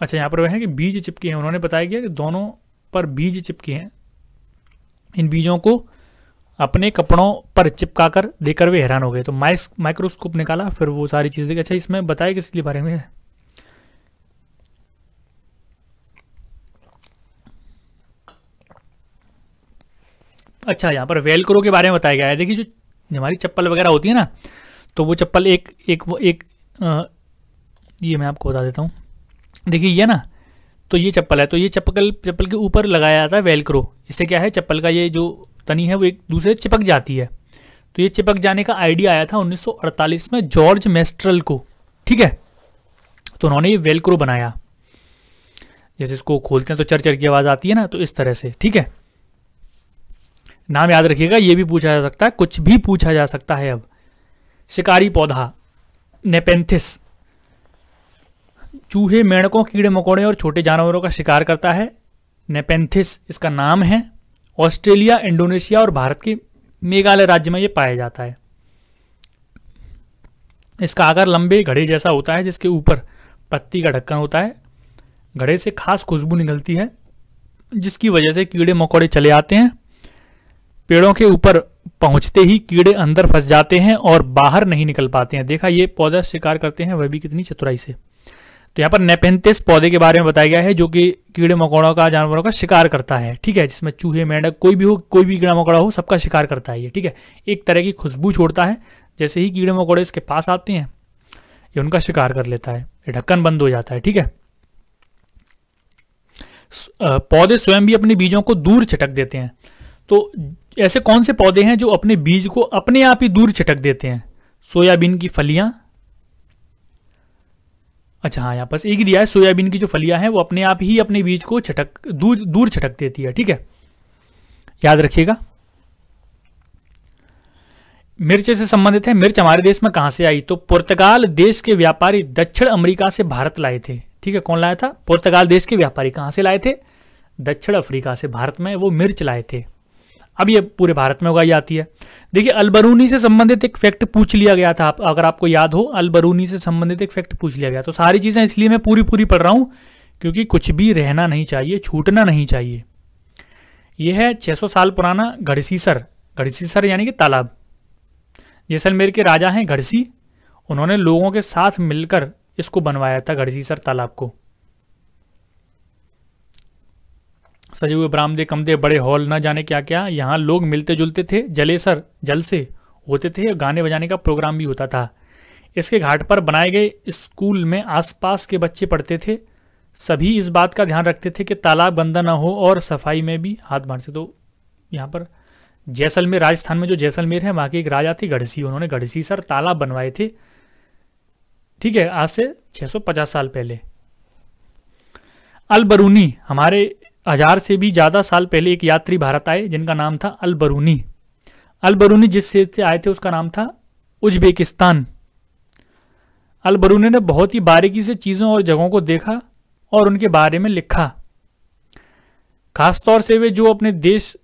अच्छा यहां पर वह है कि बीज चिपके हैं उन्होंने बताया गया कि दोनों पर बीज चिपके हैं इन बीजों को अपने कपड़ों पर चिपका कर देकर वे हैरान हो गए तो माइस माइक्रोस्कोप निकाला फिर वो सारी चीज़ देखी अच्छा इसमें बताया किस लिए बारे में अच्छा यहाँ पर वेलक्रो के बारे में बताया गया है देखिए जो हमारी चप्पल वगैरह होती है ना तो वो चप्पल एक एक वो एक आ, ये मैं आपको बता देता हूँ देखिए ये ना तो ये चप्पल है तो ये चप्पल चप्पल के ऊपर लगाया जाता है वेलक्रो इससे क्या है चप्पल का ये जो तनी है वो एक दूसरे चिपक जाती है तो ये चिपक जाने का आइडिया आया था 1948 में जॉर्ज मेस्ट्रल को ठीक है तो उन्होंने ये वेलक्रो बनाया जैसे इसको खोलते हैं तो चर चर की आवाज़ आती है ना तो इस तरह से ठीक है नाम याद रखिएगा ये भी पूछा जा सकता है कुछ भी पूछा जा सकता है अब शिकारी पौधा नेपेंथिस चूहे मेढकों कीड़े मकोड़े और छोटे जानवरों का शिकार करता है नेपेंथिस इसका नाम है ऑस्ट्रेलिया इंडोनेशिया और भारत के मेघालय राज्य में ये पाया जाता है इसका आकार लंबे घड़े जैसा होता है जिसके ऊपर पत्ती का ढक्कन होता है घड़े से खास खुशबू निकलती है जिसकी वजह से कीड़े मकोड़े चले आते हैं पेड़ों के ऊपर पहुंचते ही कीड़े अंदर फंस जाते हैं और बाहर नहीं निकल पाते हैं देखा ये पौधा शिकार करते हैं वह भी कितनी चतुराई से तो यहाँ पर नेपेंथिस पौधे के बारे में बताया गया है जो कि कीड़े मकोड़ों का जानवरों का शिकार करता है ठीक है जिसमें चूहे मेंढक कोई भी हो कोई भी कीड़ा मकोड़ा हो सबका शिकार करता है ये ठीक है एक तरह की खुशबू छोड़ता है जैसे ही कीड़े मकोड़े इसके पास आते हैं ये उनका शिकार कर लेता है ये ढक्कन बंद हो जाता है ठीक है पौधे स्वयं भी अपने बीजों को दूर छिटक देते हैं तो ऐसे कौन से पौधे हैं जो अपने बीज को अपने आप ही दूर छिटक देते हैं सोयाबीन की फलियां अच्छा हाँ यहाँ बस एक ही दिया है सोयाबीन की जो फलियाँ हैं वो अपने आप ही अपने बीज को छटक दूर दूर छटक देती है ठीक है याद रखिएगा मिर्च से संबंधित है मिर्च हमारे देश में कहाँ से आई तो पुर्तगाल देश के व्यापारी दक्षिण अमेरिका से भारत लाए थे ठीक है कौन लाया था पुर्तगाल देश के व्यापारी कहाँ से लाए थे दक्षिण अफ्रीका से भारत में वो मिर्च लाए थे अब ये पूरे भारत में उगाई जाती है देखिए अलबरूनी से संबंधित एक फैक्ट पूछ लिया गया था आप, अगर आपको याद हो अलबरूनी से संबंधित एक फैक्ट पूछ लिया गया तो सारी चीज़ें इसलिए मैं पूरी पूरी पढ़ रहा हूँ क्योंकि कुछ भी रहना नहीं चाहिए छूटना नहीं चाहिए यह है 600 साल पुराना घड़सीसर घड़सीसर यानी कि तालाब जैसलमेर के राजा हैं घड़सी उन्होंने लोगों के साथ मिलकर इसको बनवाया था घड़सीसर तालाब को सजे हुए बरामदे कमदे बड़े हॉल न जाने क्या क्या यहाँ लोग मिलते जुलते थे जलेसर जल से होते थे और गाने बजाने का प्रोग्राम भी होता था इसके घाट पर बनाए गए स्कूल में आसपास के बच्चे पढ़ते थे सभी इस बात का ध्यान रखते थे कि तालाब गंदा ना हो और सफाई में भी हाथ बांट से तो यहाँ पर जैसलमेर राजस्थान में जो जैसलमेर है वहाँ की एक राजा थी गढ़सी उन्होंने गढ़सी सर तालाब बनवाए थे ठीक है आज से 650 साल पहले अलबरूनी हमारे हजार से भी ज़्यादा साल पहले एक यात्री भारत आए जिनका नाम था अलबरूनी अलबरूनी जिस से आए थे उसका नाम था उज्बेकिस्तान अलबरूनी ने बहुत ही बारीकी से चीज़ों और जगहों को देखा और उनके बारे में लिखा खासतौर से वे जो अपने देश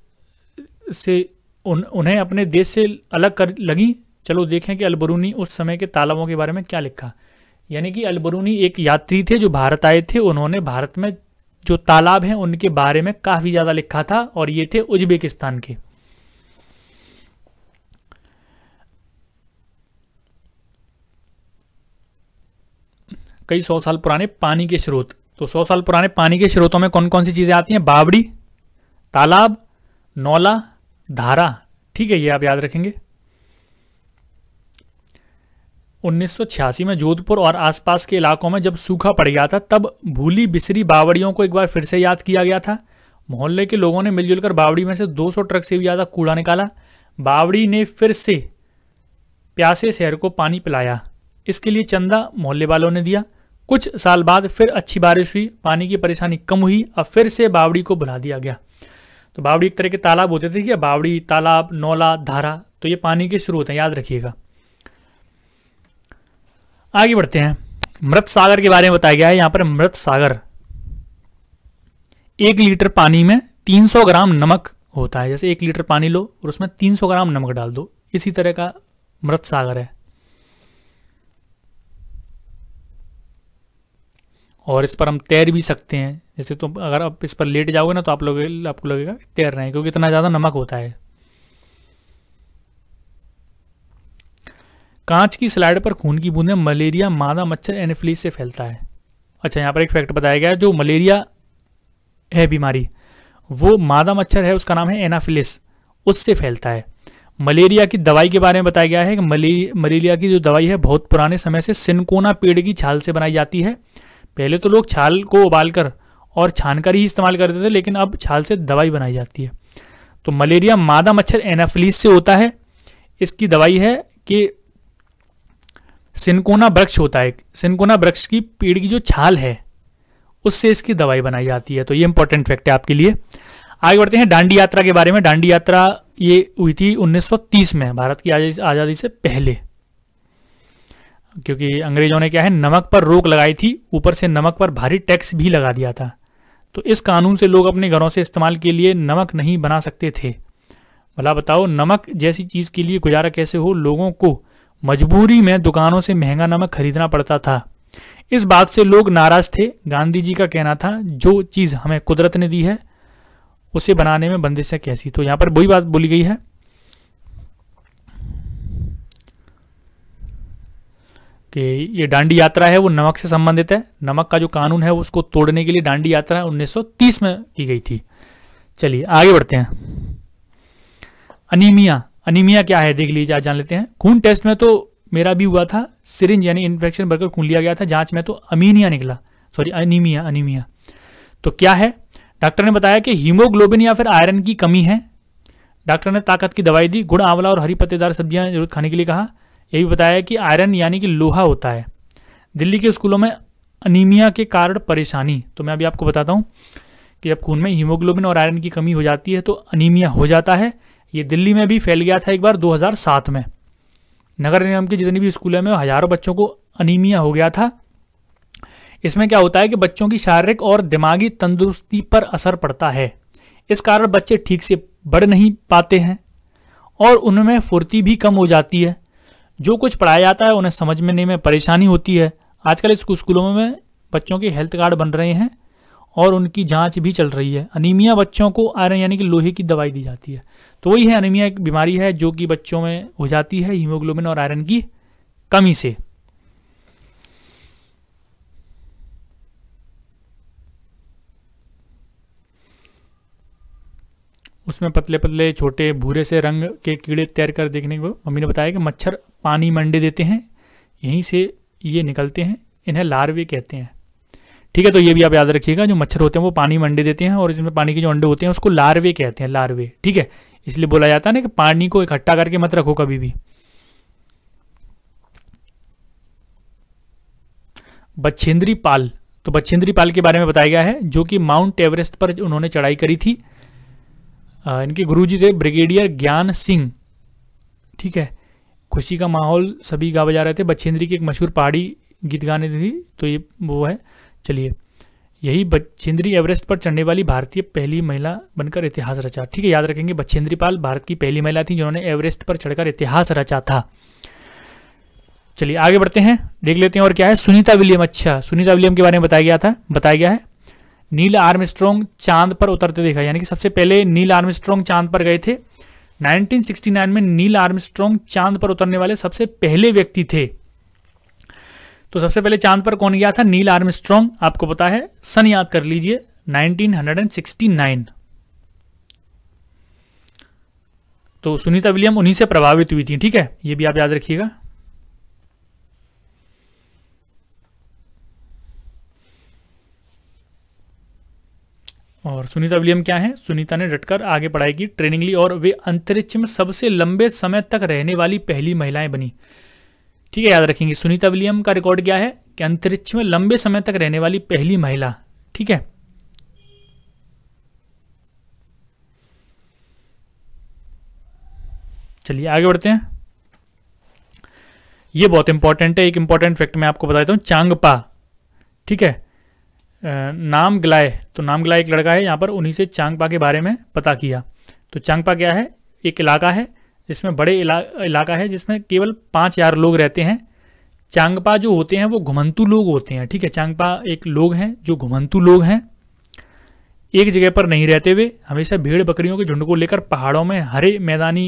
से उन, उन्हें अपने देश से अलग कर लगी चलो देखें कि अलबरूनी उस समय के तालाबों के बारे में क्या लिखा यानी कि अलबरूनी एक यात्री थे जो भारत आए थे उन्होंने भारत में जो तालाब हैं उनके बारे में काफ़ी ज़्यादा लिखा था और ये थे उज्बेकिस्तान के कई सौ साल पुराने पानी के स्रोत तो सौ साल पुराने पानी के स्रोतों में कौन कौन सी चीज़ें आती हैं बावड़ी तालाब नौला धारा ठीक है ये आप याद रखेंगे 1986 में जोधपुर और आसपास के इलाकों में जब सूखा पड़ गया था तब भूली बिसरी बावड़ियों को एक बार फिर से याद किया गया था मोहल्ले के लोगों ने मिलजुल कर बावड़ी में से 200 ट्रक से भी ज़्यादा कूड़ा निकाला बावड़ी ने फिर से प्यासे शहर को पानी पिलाया इसके लिए चंदा मोहल्ले वालों ने दिया कुछ साल बाद फिर अच्छी बारिश हुई पानी की परेशानी कम हुई और फिर से बावड़ी को बुला दिया गया तो बावड़ी एक तरह के तालाब होते थे कि बावड़ी तालाब नौला धारा तो ये पानी के शुरू होते हैं याद रखिएगा आगे बढ़ते हैं मृत सागर के बारे में बताया गया है यहां पर मृत सागर एक लीटर पानी में 300 ग्राम नमक होता है जैसे एक लीटर पानी लो और उसमें 300 ग्राम नमक डाल दो इसी तरह का मृत सागर है और इस पर हम तैर भी सकते हैं जैसे तो अगर आप इस पर लेट जाओगे ना तो आप लोग आपको लगेगा तैर रहे हैं क्योंकि इतना ज़्यादा नमक होता है कांच की स्लाइड पर खून की बूंदें मलेरिया मादा मच्छर एनेफ्लीस से फैलता है अच्छा यहाँ पर एक फैक्ट बताया गया जो मलेरिया है बीमारी वो मादा मच्छर है उसका नाम है एनाफिलिस उससे फैलता है मलेरिया की दवाई के बारे में बताया गया है कि मलेरिया की जो दवाई है बहुत पुराने समय से सिनकोना पेड़ की छाल से बनाई जाती है पहले तो लोग छाल को उबालकर और छानकर ही इस्तेमाल करते थे लेकिन अब छाल से दवाई बनाई जाती है तो मलेरिया मादा मच्छर एनाफिलिस से होता है इसकी दवाई है कि सिनकोना वृक्ष होता है सिनकोना वृक्ष की पेड़ की जो छाल है उससे इसकी दवाई बनाई जाती है तो ये इंपॉर्टेंट फैक्ट है आपके लिए आगे बढ़ते हैं डांडी यात्रा के बारे में डांडी यात्रा ये हुई थी 1930 में भारत की आज़ादी से पहले क्योंकि अंग्रेजों ने क्या है नमक पर रोक लगाई थी ऊपर से नमक पर भारी टैक्स भी लगा दिया था तो इस कानून से लोग अपने घरों से इस्तेमाल के लिए नमक नहीं बना सकते थे भला बताओ नमक जैसी चीज़ के लिए गुजारा कैसे हो लोगों को मजबूरी में दुकानों से महंगा नमक खरीदना पड़ता था इस बात से लोग नाराज थे गांधी जी का कहना था जो चीज़ हमें कुदरत ने दी है उसे बनाने में बंदिशें कैसी तो यहां पर वही बात बोली गई है कि ये डांडी यात्रा है वो नमक से संबंधित है नमक का जो कानून है उसको तोड़ने के लिए डांडी यात्रा 1930 में की गई थी चलिए आगे बढ़ते हैं अनीमिया अनिमिया क्या है देख लीजिए जान लेते हैं खून टेस्ट में तो मेरा भी हुआ था सिरिंज यानी इन्फेक्शन भरकर खून लिया गया था जांच में तो अमीनिया निकला सॉरी अनिमिया अनिमिया तो क्या है डॉक्टर ने बताया कि हीमोग्लोबिन या फिर आयरन की कमी है डॉक्टर ने ताकत की दवाई दी गुड़ आंवला और हरी पत्तेदार सब्जियां जरूर खाने के लिए कहा यह भी बताया कि आयरन यानी कि लोहा होता है दिल्ली के स्कूलों में अनीमिया के कारण परेशानी तो मैं अभी आपको बताता हूँ कि जब खून में हीमोग्लोबिन और आयरन की कमी हो जाती है तो अनीमिया हो जाता है ये दिल्ली में भी फैल गया था एक बार 2007 में नगर निगम के जितनी भी स्कूलों में हजारों बच्चों को अनिमिया हो गया था इसमें क्या होता है कि बच्चों की शारीरिक और दिमागी तंदुरुस्ती पर असर पड़ता है इस कारण बच्चे ठीक से बढ़ नहीं पाते हैं और उनमें फुर्ती भी कम हो जाती है जो कुछ पढ़ाया जाता है उन्हें समझ में परेशानी होती है आजकल स्कूलों में बच्चों के हेल्थ कार्ड बन रहे हैं और उनकी जांच भी चल रही है अनीमिया बच्चों को आयरन यानी कि लोहे की दवाई दी जाती है तो वही है अनीमिया एक बीमारी है जो कि बच्चों में हो जाती है हीमोग्लोबिन और आयरन की कमी से उसमें पतले पतले छोटे भूरे से रंग के कीड़े तैर कर देखने को मम्मी ने बताया कि मच्छर पानी मंडे देते हैं यहीं से ये निकलते हैं इन्हें लार्वे कहते हैं ठीक है तो ये भी आप याद रखिएगा जो मच्छर होते हैं वो पानी में अंडे देते हैं और इसमें पानी के जो अंडे होते हैं उसको लार्वे कहते हैं लार्वे ठीक है इसलिए बोला जाता है ना कि पानी को इकट्ठा करके मत रखो कभी भी बच्छेंद्री पाल तो बच्छेंद्री पाल के बारे में बताया गया है जो कि माउंट एवरेस्ट पर उन्होंने चढ़ाई करी थी इनके गुरुजी थे ब्रिगेडियर ज्ञान सिंह ठीक है खुशी का माहौल सभी गा बजा रहे थे बच्छेंद्री की एक मशहूर पहाड़ी गीत गाने थी तो ये वो है चलिए यही बछेंद्री एवरेस्ट पर चढ़ने वाली भारतीय पहली महिला बनकर इतिहास रचा ठीक है याद रखेंगे बछेंद्री पाल भारत की पहली महिला थी जिन्होंने एवरेस्ट पर चढ़कर इतिहास रचा था चलिए आगे बढ़ते हैं देख लेते हैं और क्या है सुनीता विलियम अच्छा सुनीता विलियम के बारे में बताया गया था बताया गया है नील आर्म चांद पर उतरते देखा यानी कि सबसे पहले नील आर्म चांद पर गए थे 1969 में नील आर्म चांद पर उतरने वाले सबसे पहले व्यक्ति थे तो सबसे पहले चांद पर कौन गया था नील आर्म आपको पता है सन याद कर लीजिए 1969 तो सुनीता विलियम उन्हीं से प्रभावित हुई थी ठीक है ये भी आप याद रखिएगा और सुनीता विलियम क्या है सुनीता ने डटकर आगे पढ़ाई की ट्रेनिंग ली और वे अंतरिक्ष में सबसे लंबे समय तक रहने वाली पहली महिलाएं बनी ठीक है याद रखेंगे सुनीता विलियम का रिकॉर्ड क्या है कि अंतरिक्ष में लंबे समय तक रहने वाली पहली महिला ठीक है चलिए आगे बढ़ते हैं यह बहुत इंपॉर्टेंट है एक इंपॉर्टेंट फैक्ट मैं आपको बता देता हूं चांगपा ठीक है नाम गलाय तो नाम गलाय एक लड़का है यहां पर उन्हीं से चांगपा के बारे में पता किया तो चांगपा क्या है एक इलाका है जिसमें बड़े इला, इलाका है जिसमें केवल पाँच यार लोग रहते हैं चांगपा जो होते हैं वो घुमंतु लोग होते हैं ठीक है चांगपा एक लोग हैं जो घुमंतु लोग हैं एक जगह पर नहीं रहते हुए हमेशा भीड़ बकरियों के झुंड को लेकर पहाड़ों में हरे मैदानी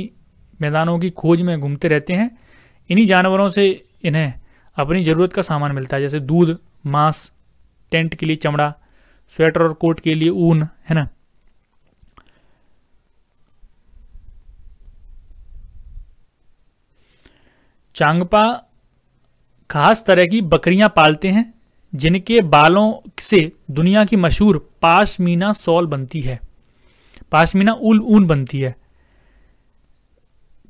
मैदानों की खोज में घूमते रहते हैं इन्हीं जानवरों से इन्हें अपनी ज़रूरत का सामान मिलता है जैसे दूध मांस टेंट के लिए चमड़ा स्वेटर और कोट के लिए ऊन है ना चांगपा खास तरह की बकरियां पालते हैं जिनके बालों से दुनिया की मशहूर पाशमीना सॉल बनती है पाशमीना उल ऊन बनती है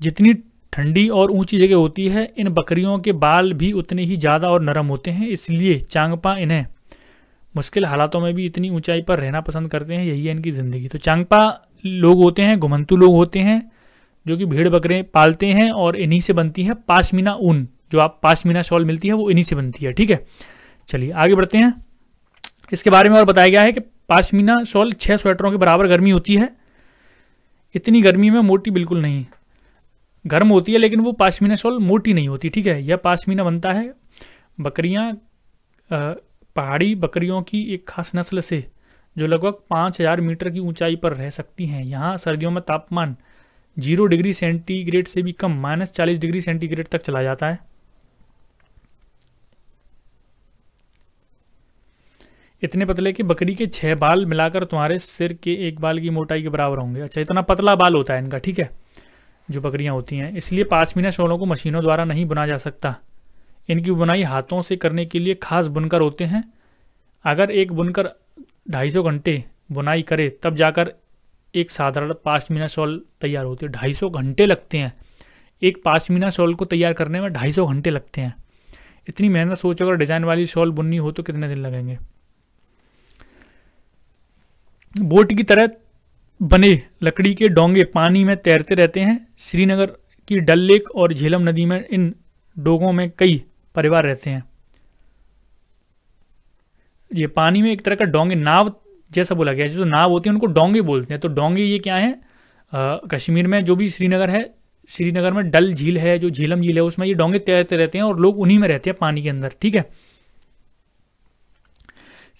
जितनी ठंडी और ऊंची जगह होती है इन बकरियों के बाल भी उतने ही ज़्यादा और नरम होते हैं इसलिए चांगपा इन्हें मुश्किल हालातों में भी इतनी ऊंचाई पर रहना पसंद करते हैं यही है इनकी ज़िंदगी तो चांगपा लोग होते हैं घुमंतु लोग होते हैं जो कि भेड़ बकरे पालते हैं और इन्हीं से बनती है पाशमीना ऊन जो आप पाशमीना शॉल मिलती है वो इन्हीं से बनती है ठीक है चलिए आगे बढ़ते हैं इसके बारे में और बताया गया है कि पाशमीना शॉल छह स्वेटरों के बराबर गर्मी होती है इतनी गर्मी में मोटी बिल्कुल नहीं गर्म होती है लेकिन वो पाशमीना शॉल मोटी नहीं होती ठीक है यह पाशमीना बनता है बकरियां पहाड़ी बकरियों की एक खास नस्ल से जो लगभग पाँच हज़ार मीटर की ऊंचाई पर रह सकती हैं यहाँ सर्दियों में तापमान जीरो डिग्री सेंटीग्रेड से भी कम माइनस चालीस डिग्री सेंटीग्रेड तक चला जाता है इतने पतले कि बकरी के छह बाल मिलाकर तुम्हारे सिर के एक बाल की मोटाई के बराबर होंगे अच्छा इतना पतला बाल होता है इनका ठीक है जो बकरियां होती हैं इसलिए पाश्मीना शोलों को मशीनों द्वारा नहीं बुना जा सकता इनकी बुनाई हाथों से करने के लिए खास बुनकर होते हैं अगर एक बुनकर ढाई सौ घंटे बुनाई करे तब जाकर एक साधारण पाँच शॉल तैयार होती है ढाई घंटे लगते हैं एक पाँच शॉल को तैयार करने में ढाई घंटे लगते हैं इतनी मेहनत सोचो अगर डिज़ाइन वाली शॉल बुननी हो तो कितने दिन लगेंगे बोट की तरह बने लकड़ी के डोंगे पानी में तैरते रहते हैं श्रीनगर की डल लेक और झेलम नदी में इन डोंगों में कई परिवार रहते हैं ये पानी में एक तरह का डोंगे नाव जैसा बोला गया जो नाव होती है उनको डोंगे बोलते हैं तो डोंगे ये क्या है आ, कश्मीर में जो भी श्रीनगर है श्रीनगर में डल झील है जो झीलम झील है उसमें ये डोंगे तैरते रहते हैं और लोग उन्हीं में रहते हैं पानी के अंदर ठीक है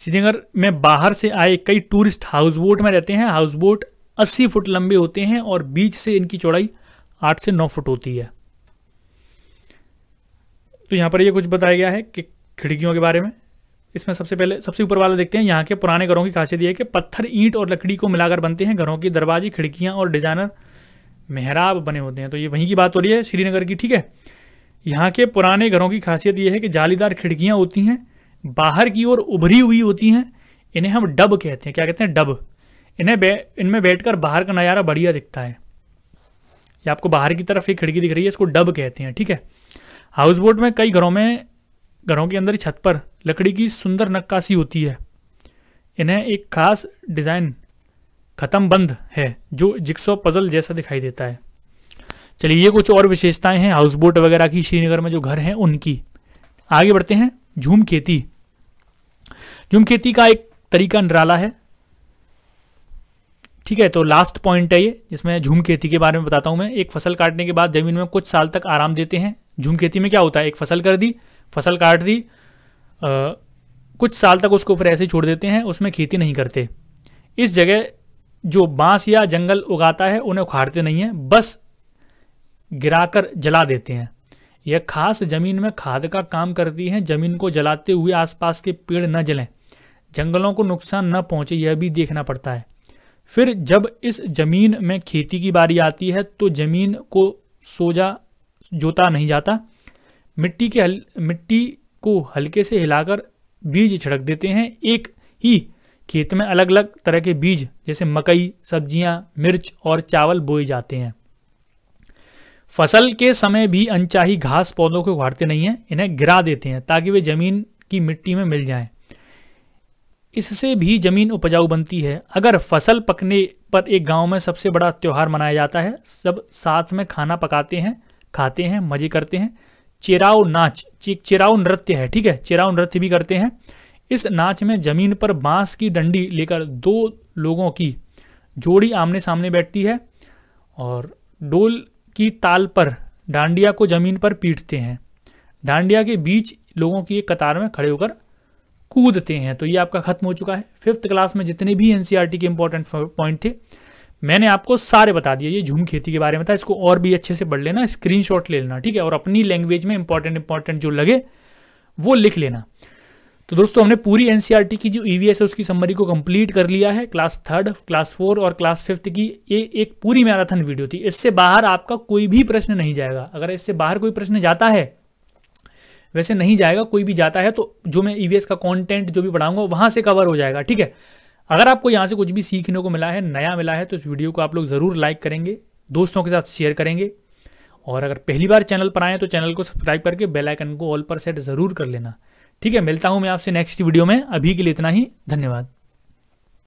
श्रीनगर में बाहर से आए कई टूरिस्ट हाउस बोट में रहते हैं हाउस बोट अस्सी फुट लंबे होते हैं और बीच से इनकी चौड़ाई आठ से नौ फुट होती है तो यहां पर ये कुछ बताया गया है कि खिड़कियों के बारे में इसमें सबसे पहले सबसे ऊपर वाला देखते हैं यहाँ के पुराने घरों की खासियत यह है कि पत्थर ईंट और लकड़ी को मिलाकर बनते हैं घरों की दरवाजे खिड़कियाँ और डिजाइनर मेहराब बने होते हैं तो ये वहीं की बात हो रही है श्रीनगर की ठीक है यहाँ के पुराने घरों की खासियत यह है कि जालीदार खिड़कियाँ होती हैं बाहर की ओर उभरी हुई होती हैं इन्हें हम डब कहते हैं क्या कहते हैं डब इन्हें बे इनमें बैठकर बाहर का नज़ारा बढ़िया दिखता है ये आपको बाहर की तरफ एक खिड़की दिख रही है इसको डब कहते हैं ठीक है हाउस बोट में कई घरों में घरों के अंदर छत पर लकड़ी की सुंदर नक्काशी होती है इन्हें एक खास डिज़ाइन ख़त्म बंद है जो जिक्सो पजल जैसा दिखाई देता है चलिए ये कुछ और विशेषताएं हैं हाउस बोट वगैरह की श्रीनगर में जो घर हैं उनकी आगे बढ़ते हैं झूम खेती झूम खेती का एक तरीका निराला है ठीक है तो लास्ट पॉइंट है ये जिसमें झूम खेती के बारे में बताता हूं मैं एक फसल काटने के बाद जमीन में कुछ साल तक आराम देते हैं झूम खेती में क्या होता है एक फसल कर दी फसल काट दी आ, कुछ साल तक उसको ऊपर ऐसे छोड़ देते हैं उसमें खेती नहीं करते इस जगह जो बांस या जंगल उगाता है उन्हें उखाड़ते नहीं हैं बस गिराकर जला देते हैं यह खास ज़मीन में खाद का काम करती है ज़मीन को जलाते हुए आसपास के पेड़ न जलें जंगलों को नुकसान न पहुंचे यह भी देखना पड़ता है फिर जब इस ज़मीन में खेती की बारी आती है तो ज़मीन को सोजा जोता नहीं जाता मिट्टी के हल मिट्टी को हल्के से हिलाकर बीज छिड़क देते हैं एक ही खेत में अलग अलग तरह के बीज जैसे मकई सब्जियां मिर्च और चावल बोए जाते हैं फसल के समय भी अनचाही घास पौधों को उघाड़ते नहीं हैं इन्हें गिरा देते हैं ताकि वे जमीन की मिट्टी में मिल जाएं। इससे भी जमीन उपजाऊ बनती है अगर फसल पकने पर एक गांव में सबसे बड़ा त्यौहार मनाया जाता है सब साथ में खाना पकाते हैं खाते हैं मजे करते हैं चिराव नाच चिराव नृत्य है ठीक है चिराव नृत्य भी करते हैं इस नाच में जमीन पर बांस की डंडी लेकर दो लोगों की जोड़ी आमने सामने बैठती है और डोल की ताल पर डांडिया को जमीन पर पीटते हैं डांडिया के बीच लोगों की एक कतार में खड़े होकर कूदते हैं तो ये आपका खत्म हो चुका है फिफ्थ क्लास में जितने भी एनसीईआरटी e के इंपॉर्टेंट पॉइंट थे मैंने आपको सारे बता दिए ये झूम खेती के बारे में था इसको और भी अच्छे से पढ़ लेना स्क्रीन ले लेना ठीक है और अपनी लैंग्वेज में इंपॉर्टेंट इंपॉर्टेंट जो लगे वो लिख लेना तो दोस्तों हमने पूरी एनसीईआरटी e की जो ईवीएस e है उसकी समरी को कंप्लीट कर लिया है क्लास थर्ड क्लास फोर और क्लास फिफ्थ की ये एक पूरी मैराथन वीडियो थी इससे बाहर आपका कोई भी प्रश्न नहीं जाएगा अगर इससे बाहर कोई प्रश्न जाता है वैसे नहीं जाएगा कोई भी जाता है तो जो मैं ईवीएस e का कंटेंट जो भी पढ़ाऊंगा वहां से कवर हो जाएगा ठीक है अगर आपको यहाँ से कुछ भी सीखने को मिला है नया मिला है तो इस वीडियो को आप लोग ज़रूर लाइक करेंगे दोस्तों के साथ शेयर करेंगे और अगर पहली बार चैनल पर आए तो चैनल को सब्सक्राइब करके बेल आइकन को ऑल पर सेट ज़रूर कर लेना ठीक है मिलता हूँ मैं आपसे नेक्स्ट वीडियो में अभी के लिए इतना ही धन्यवाद